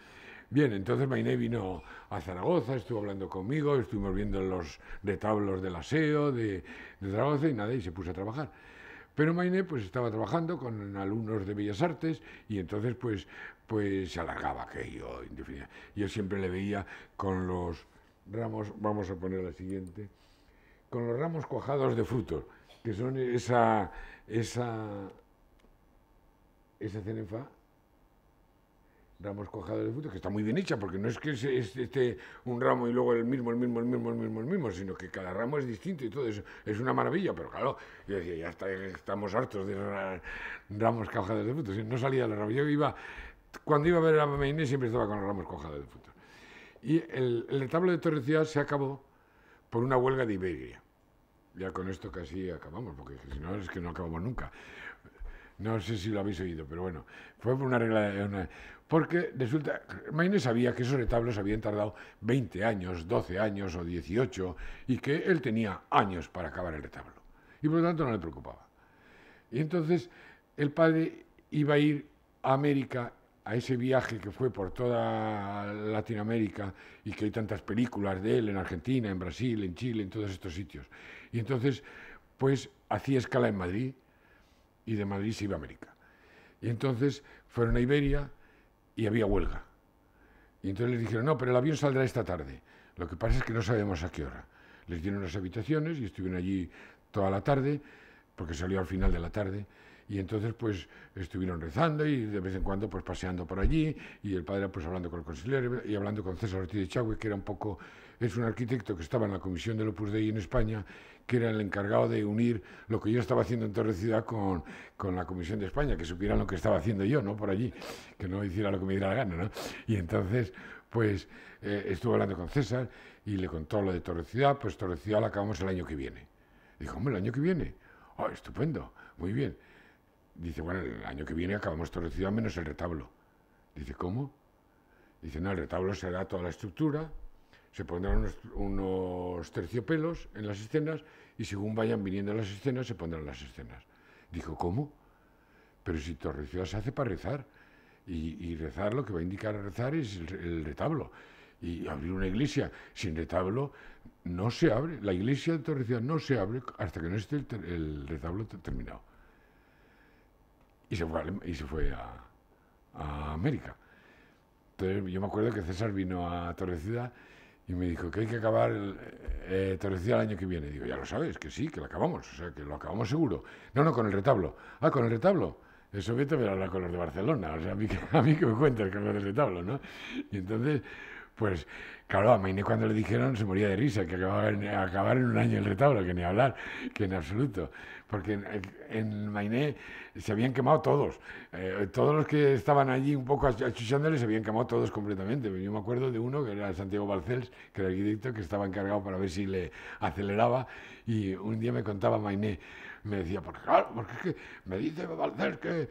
Bien, entonces Mainé vino a Zaragoza, estuvo hablando conmigo, estuvimos viendo los retablos del aseo de, de Zaragoza y nada, y se puso a trabajar. Pero Mainé pues estaba trabajando con alumnos de Bellas Artes y entonces pues pues se alargaba aquello indefinidamente. Yo siempre le veía con los ramos, vamos a poner la siguiente, con los ramos cuajados de frutos, que son esa, esa, esa cenefa ramos cuajados de frutos, que está muy bien hecha, porque no es que esté este, un ramo y luego el mismo, el mismo, el mismo, el mismo, el mismo, sino que cada ramo es distinto y todo eso. Es una maravilla, pero claro, yo decía, ya estamos hartos de ramos cuajados de frutos. No salía la rama, yo iba cuando iba a ver a Maine siempre estaba con los ramos cojados de fútbol Y el, el retablo de Torres se acabó por una huelga de Iberia. Ya con esto casi acabamos, porque si no es que no acabamos nunca. No sé si lo habéis oído, pero bueno, fue por una regla. Porque resulta, Maine sabía que esos retablos habían tardado 20 años, 12 años o 18, y que él tenía años para acabar el retablo. Y por lo tanto no le preocupaba. Y entonces el padre iba a ir a América a ese viaje que fue por toda Latinoamérica y que hay tantas películas de él en Argentina, en Brasil, en Chile, en todos estos sitios. Y entonces, pues hacía escala en Madrid y de Madrid se iba a América. Y entonces fueron a Iberia y había huelga. Y entonces les dijeron, no, pero el avión saldrá esta tarde. Lo que pasa es que no sabemos a qué hora. Les dieron las habitaciones y estuvieron allí toda la tarde, porque salió al final de la tarde. Y entonces pues estuvieron rezando y de vez en cuando pues paseando por allí y el padre pues hablando con el consiliario y hablando con César Ortiz de Chagüe, que era un poco, es un arquitecto que estaba en la comisión del Opus Dei en España, que era el encargado de unir lo que yo estaba haciendo en Torre con, la comisión de España, que supieran lo que estaba haciendo yo, ¿no? Por allí, que no hiciera lo que me diera la gana, ¿no? Y entonces pues eh, estuvo hablando con César y le contó lo de Torre pues Torre la acabamos el año que viene. Dijo, hombre, el año que viene. Oh, estupendo, muy bien. Dice, bueno, el año que viene acabamos Torre ciudad menos el retablo. Dice, ¿cómo? Dice, no, el retablo será toda la estructura, se pondrán unos, terciopelos en las escenas y según vayan viniendo las escenas se pondrán las escenas. Dijo, ¿cómo? Pero si Ciudad se hace para rezar y, rezar lo que va a indicar rezar es el, retablo. Y abrir una iglesia sin retablo no se abre. La iglesia de Ciudad no se abre hasta que no esté el retablo terminado y se fue a, y se fue a, a América. Entonces yo me acuerdo que César vino a Torrecida y me dijo que hay que acabar el, eh, Torrecida el año que viene. Y digo, ya lo sabes, que sí, que lo acabamos, o sea, que lo acabamos seguro. No, no, con el retablo. Ah, con el retablo. Eso vete a hablar con los de Barcelona, o sea, a mí, que me cuente el cambio del retablo, ¿no? Y entonces, pues Claro, a Mainé cuando le dijeron se moría de risa, que acababa en, acabar en un año el retablo, que ni hablar, que en absoluto. Porque en, en Mainé se habían quemado todos. Eh, todos los que estaban allí un poco achuchándole se habían quemado todos completamente. Yo me acuerdo de uno que era Santiago Balcells, que era el arquitecto, que estaba encargado para ver si le aceleraba. Y un día me contaba Mainé, me decía, porque claro, porque es que me dice Balcells que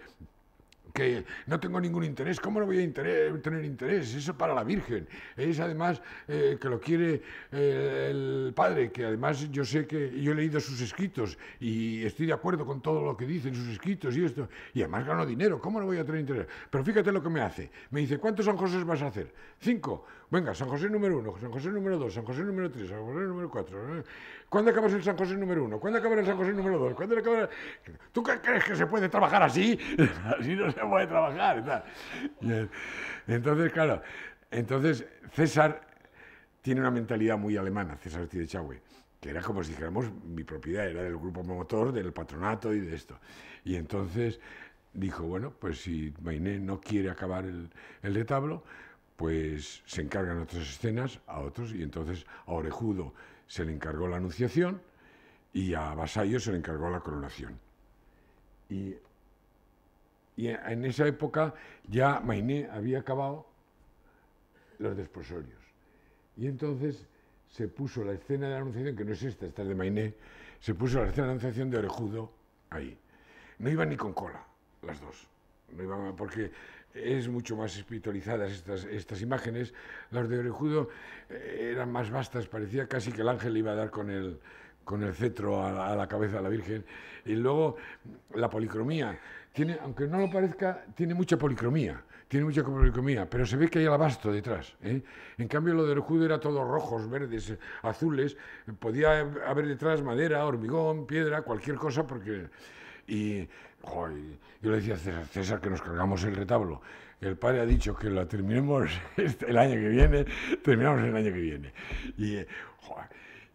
que no tengo ningún interés. ¿Cómo no voy a tener interés? Eso para la Virgen. Es además eh, que lo quiere eh, el Padre, que además yo sé que yo he leído sus escritos y estoy de acuerdo con todo lo que dicen sus escritos y esto. Y además gano dinero. ¿Cómo no voy a tener interés? Pero fíjate lo que me hace. Me dice, ¿cuántos anjos vas a hacer? Cinco. Venga, San José número uno, San José número dos, San José número tres, San José número cuatro. ¿eh? ¿Cuándo acabas el San José número uno? ¿Cuándo acabas el San José número dos? ¿Cuándo acabas ¿Tú qué crees que se puede trabajar así? así no se puede trabajar. entonces, claro, entonces César tiene una mentalidad muy alemana, César Tidechagüe, que era como si dijéramos mi propiedad, era del grupo motor, del patronato y de esto. Y entonces dijo, bueno, pues si Mainé no quiere acabar el, el retablo, pues se encargan otras escenas a otros y entonces a Orejudo se le encargó la anunciación y a Vasallo se le encargó la coronación. Y, en esa época ya Mainé había acabado los desposorios. Y entonces se puso la escena de la anunciación, que no es esta, esta es de Mainé, se puso la escena de la anunciación de Orejudo ahí. No iban ni con cola, las dos. No iban porque es mucho más espiritualizadas estas, estas imágenes. Las de Orejudo eh, eran más vastas, parecía casi que el ángel iba a dar con el, con el cetro a la, cabeza de la Virgen. Y luego la policromía. Tiene, aunque no lo parezca, tiene mucha policromía. Tiene mucha policromía, pero se ve que hay alabastro detrás. ¿eh? En cambio, lo de Orejudo era todo rojos, verdes, azules. Podía haber detrás madera, hormigón, piedra, cualquier cosa, porque y, yo le decía a César César, que nos cargamos el retablo. El padre ha dicho que lo terminemos este, el año que viene, terminamos el año que viene. Y,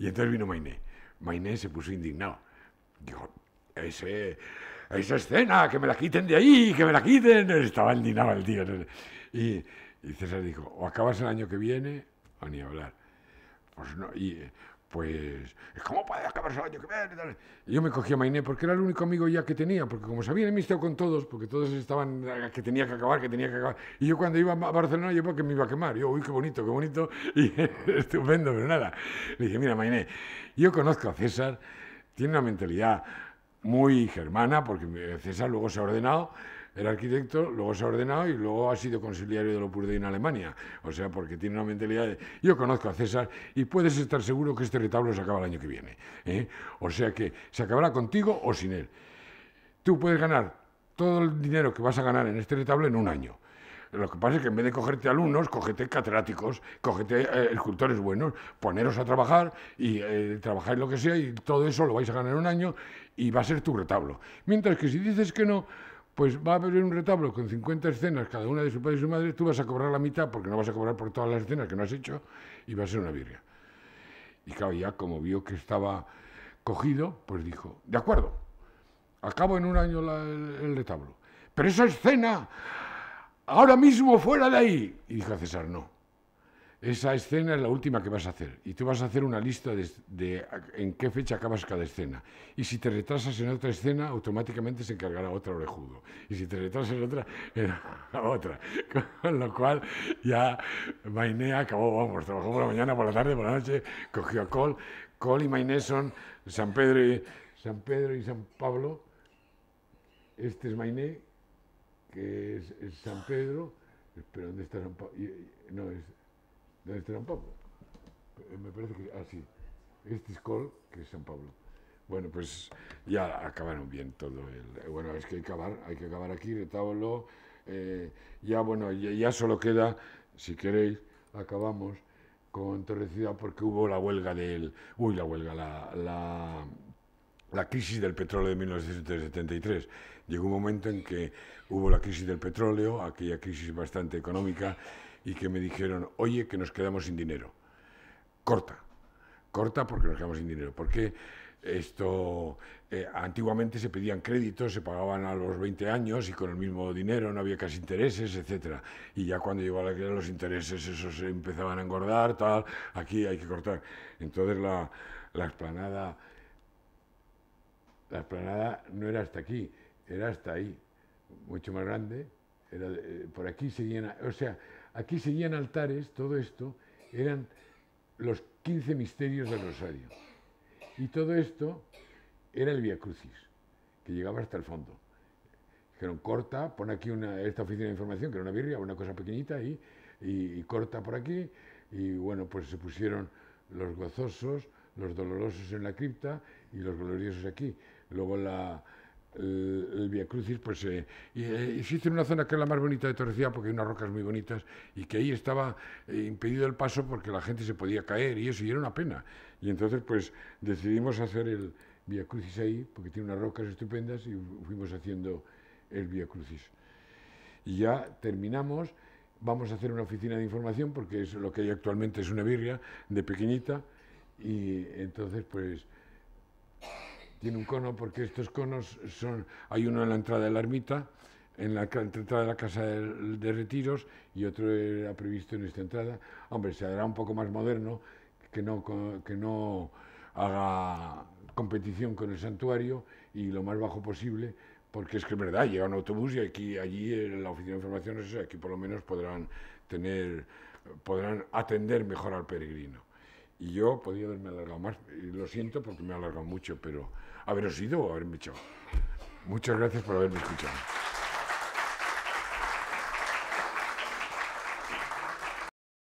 entonces vino Mainé. Mainé se puso indignado. Dijo, ese, esa escena, que me la quiten de ahí, que me la quiten. Estaba indignado el tío. Y, César dijo, o acabas el año que viene, o ni hablar. Pues no, y, pues, ¿cómo puede acabar solo? Y yo me cogí a Mainé porque era el único amigo ya que tenía, porque como se había enemistado con todos, porque todos estaban eh, que tenía que acabar, que tenía que acabar. Y yo cuando iba a Barcelona, yo porque me iba a quemar. Yo, uy, qué bonito, qué bonito, y estupendo, pero nada. Le dije, mira, Mainé, yo conozco a César, tiene una mentalidad muy germana, porque eh, César luego se ha ordenado ...el arquitecto, luego se ha ordenado y luego ha sido consiliario de lo en Alemania. O sea, porque tiene una mentalidad de, yo conozco a César y puedes estar seguro que este retablo se acaba el año que viene. ¿eh? O sea que se acabará contigo o sin él. Tú puedes ganar todo el dinero que vas a ganar en este retablo en un año. Lo que pasa es que en vez de cogerte alumnos, cogete catedráticos, cogete eh, escultores buenos, poneros a trabajar y eh, trabajáis lo que sea y todo eso lo vais a ganar en un año y va a ser tu retablo. Mientras que si dices que no, pues va a haber un retablo con 50 escenas, cada una de su padre y su madre, tú vas a cobrar la mitad porque no vas a cobrar por todas las escenas que no has hecho y va a ser una virgen. Y claro, ya como vio que estaba cogido, pues dijo, de acuerdo, acabo en un año el, el, retablo. Pero esa escena, ahora mismo fuera de ahí. Y dijo César, no, esa escena es la última que vas a hacer y tú vas a hacer una lista de, en qué fecha acabas cada escena. Y si te retrasas en otra escena, automáticamente se encargará otra orejudo. Y si te retrasas en otra, en otra. Con lo cual ya Mainé acabó, vamos, trabajó por la mañana, por la tarde, por la noche, cogió a Col. Col y Mainé son San Pedro y San, Pedro y San Pablo. Este es Mainé, que es, es San Pedro. Pero ¿dónde está San Pablo? No, es está San Pablo? Eh, me parece que, ah, sí, este es Col, que es San Pablo. Bueno, pues ya acabaron bien todo. El, bueno, es que hay que acabar, hay que acabar aquí, retábolo. Eh, ya, bueno, ya, ya, solo queda, si queréis, acabamos con Torrecida porque hubo la huelga del. Uy, la huelga, la la crisis del petróleo de 1973. Llegó un momento en que hubo la crisis del petróleo, aquella crisis bastante económica, y que me dijeron, oye, que nos quedamos sin dinero. Corta, corta porque nos quedamos sin dinero. Porque esto, eh, antiguamente se pedían créditos, se pagaban a los 20 años y con el mismo dinero, no había casi intereses, etc. Y ya cuando llegó la los intereses esos empezaban a engordar, tal, aquí hay que cortar. Entonces la, la explanada... La explanada no era hasta aquí, era hasta ahí, mucho más grande, eh, por aquí se llena, o sea, Aquí seguían altares, todo esto eran los 15 misterios del Rosario. Y todo esto era el Via Crucis, que llegaba hasta el fondo. Dijeron, corta, pon aquí esta oficina de información, que era una birria, una cosa pequeñita, y, y corta por aquí. Y bueno, pues se pusieron los gozosos, los dolorosos en la cripta y los gloriosos aquí. Luego la, eh, el, vía Via Crucis, pues eh, eh, existe una zona que es la más bonita de Torrecilla porque hay unas rocas muy bonitas y que ahí estaba impedido el paso porque la gente se podía caer y eso, y era una pena. Y entonces, pues decidimos hacer el Via Crucis ahí porque tiene unas rocas estupendas y fuimos haciendo el Via Crucis. Y ya terminamos. Vamos a hacer una oficina de información porque es lo que hay actualmente es una birria de pequeñita y entonces pues tiene un cono porque estos conos son, hay uno en la entrada de la ermita, en la entrada de la casa de, retiros y otro era previsto en esta entrada. Hombre, se hará un poco más moderno, que no, que no haga competición con el santuario y lo más bajo posible, porque es que en verdad, llega un autobús y aquí, allí en eh, la oficina de información, aquí por lo menos podrán tener, podrán atender mejor al peregrino. Y yo podía haberme alargado más. Y lo siento porque me he alargado mucho, pero haberos ido o haberme echado. Muchas gracias por haberme escuchado.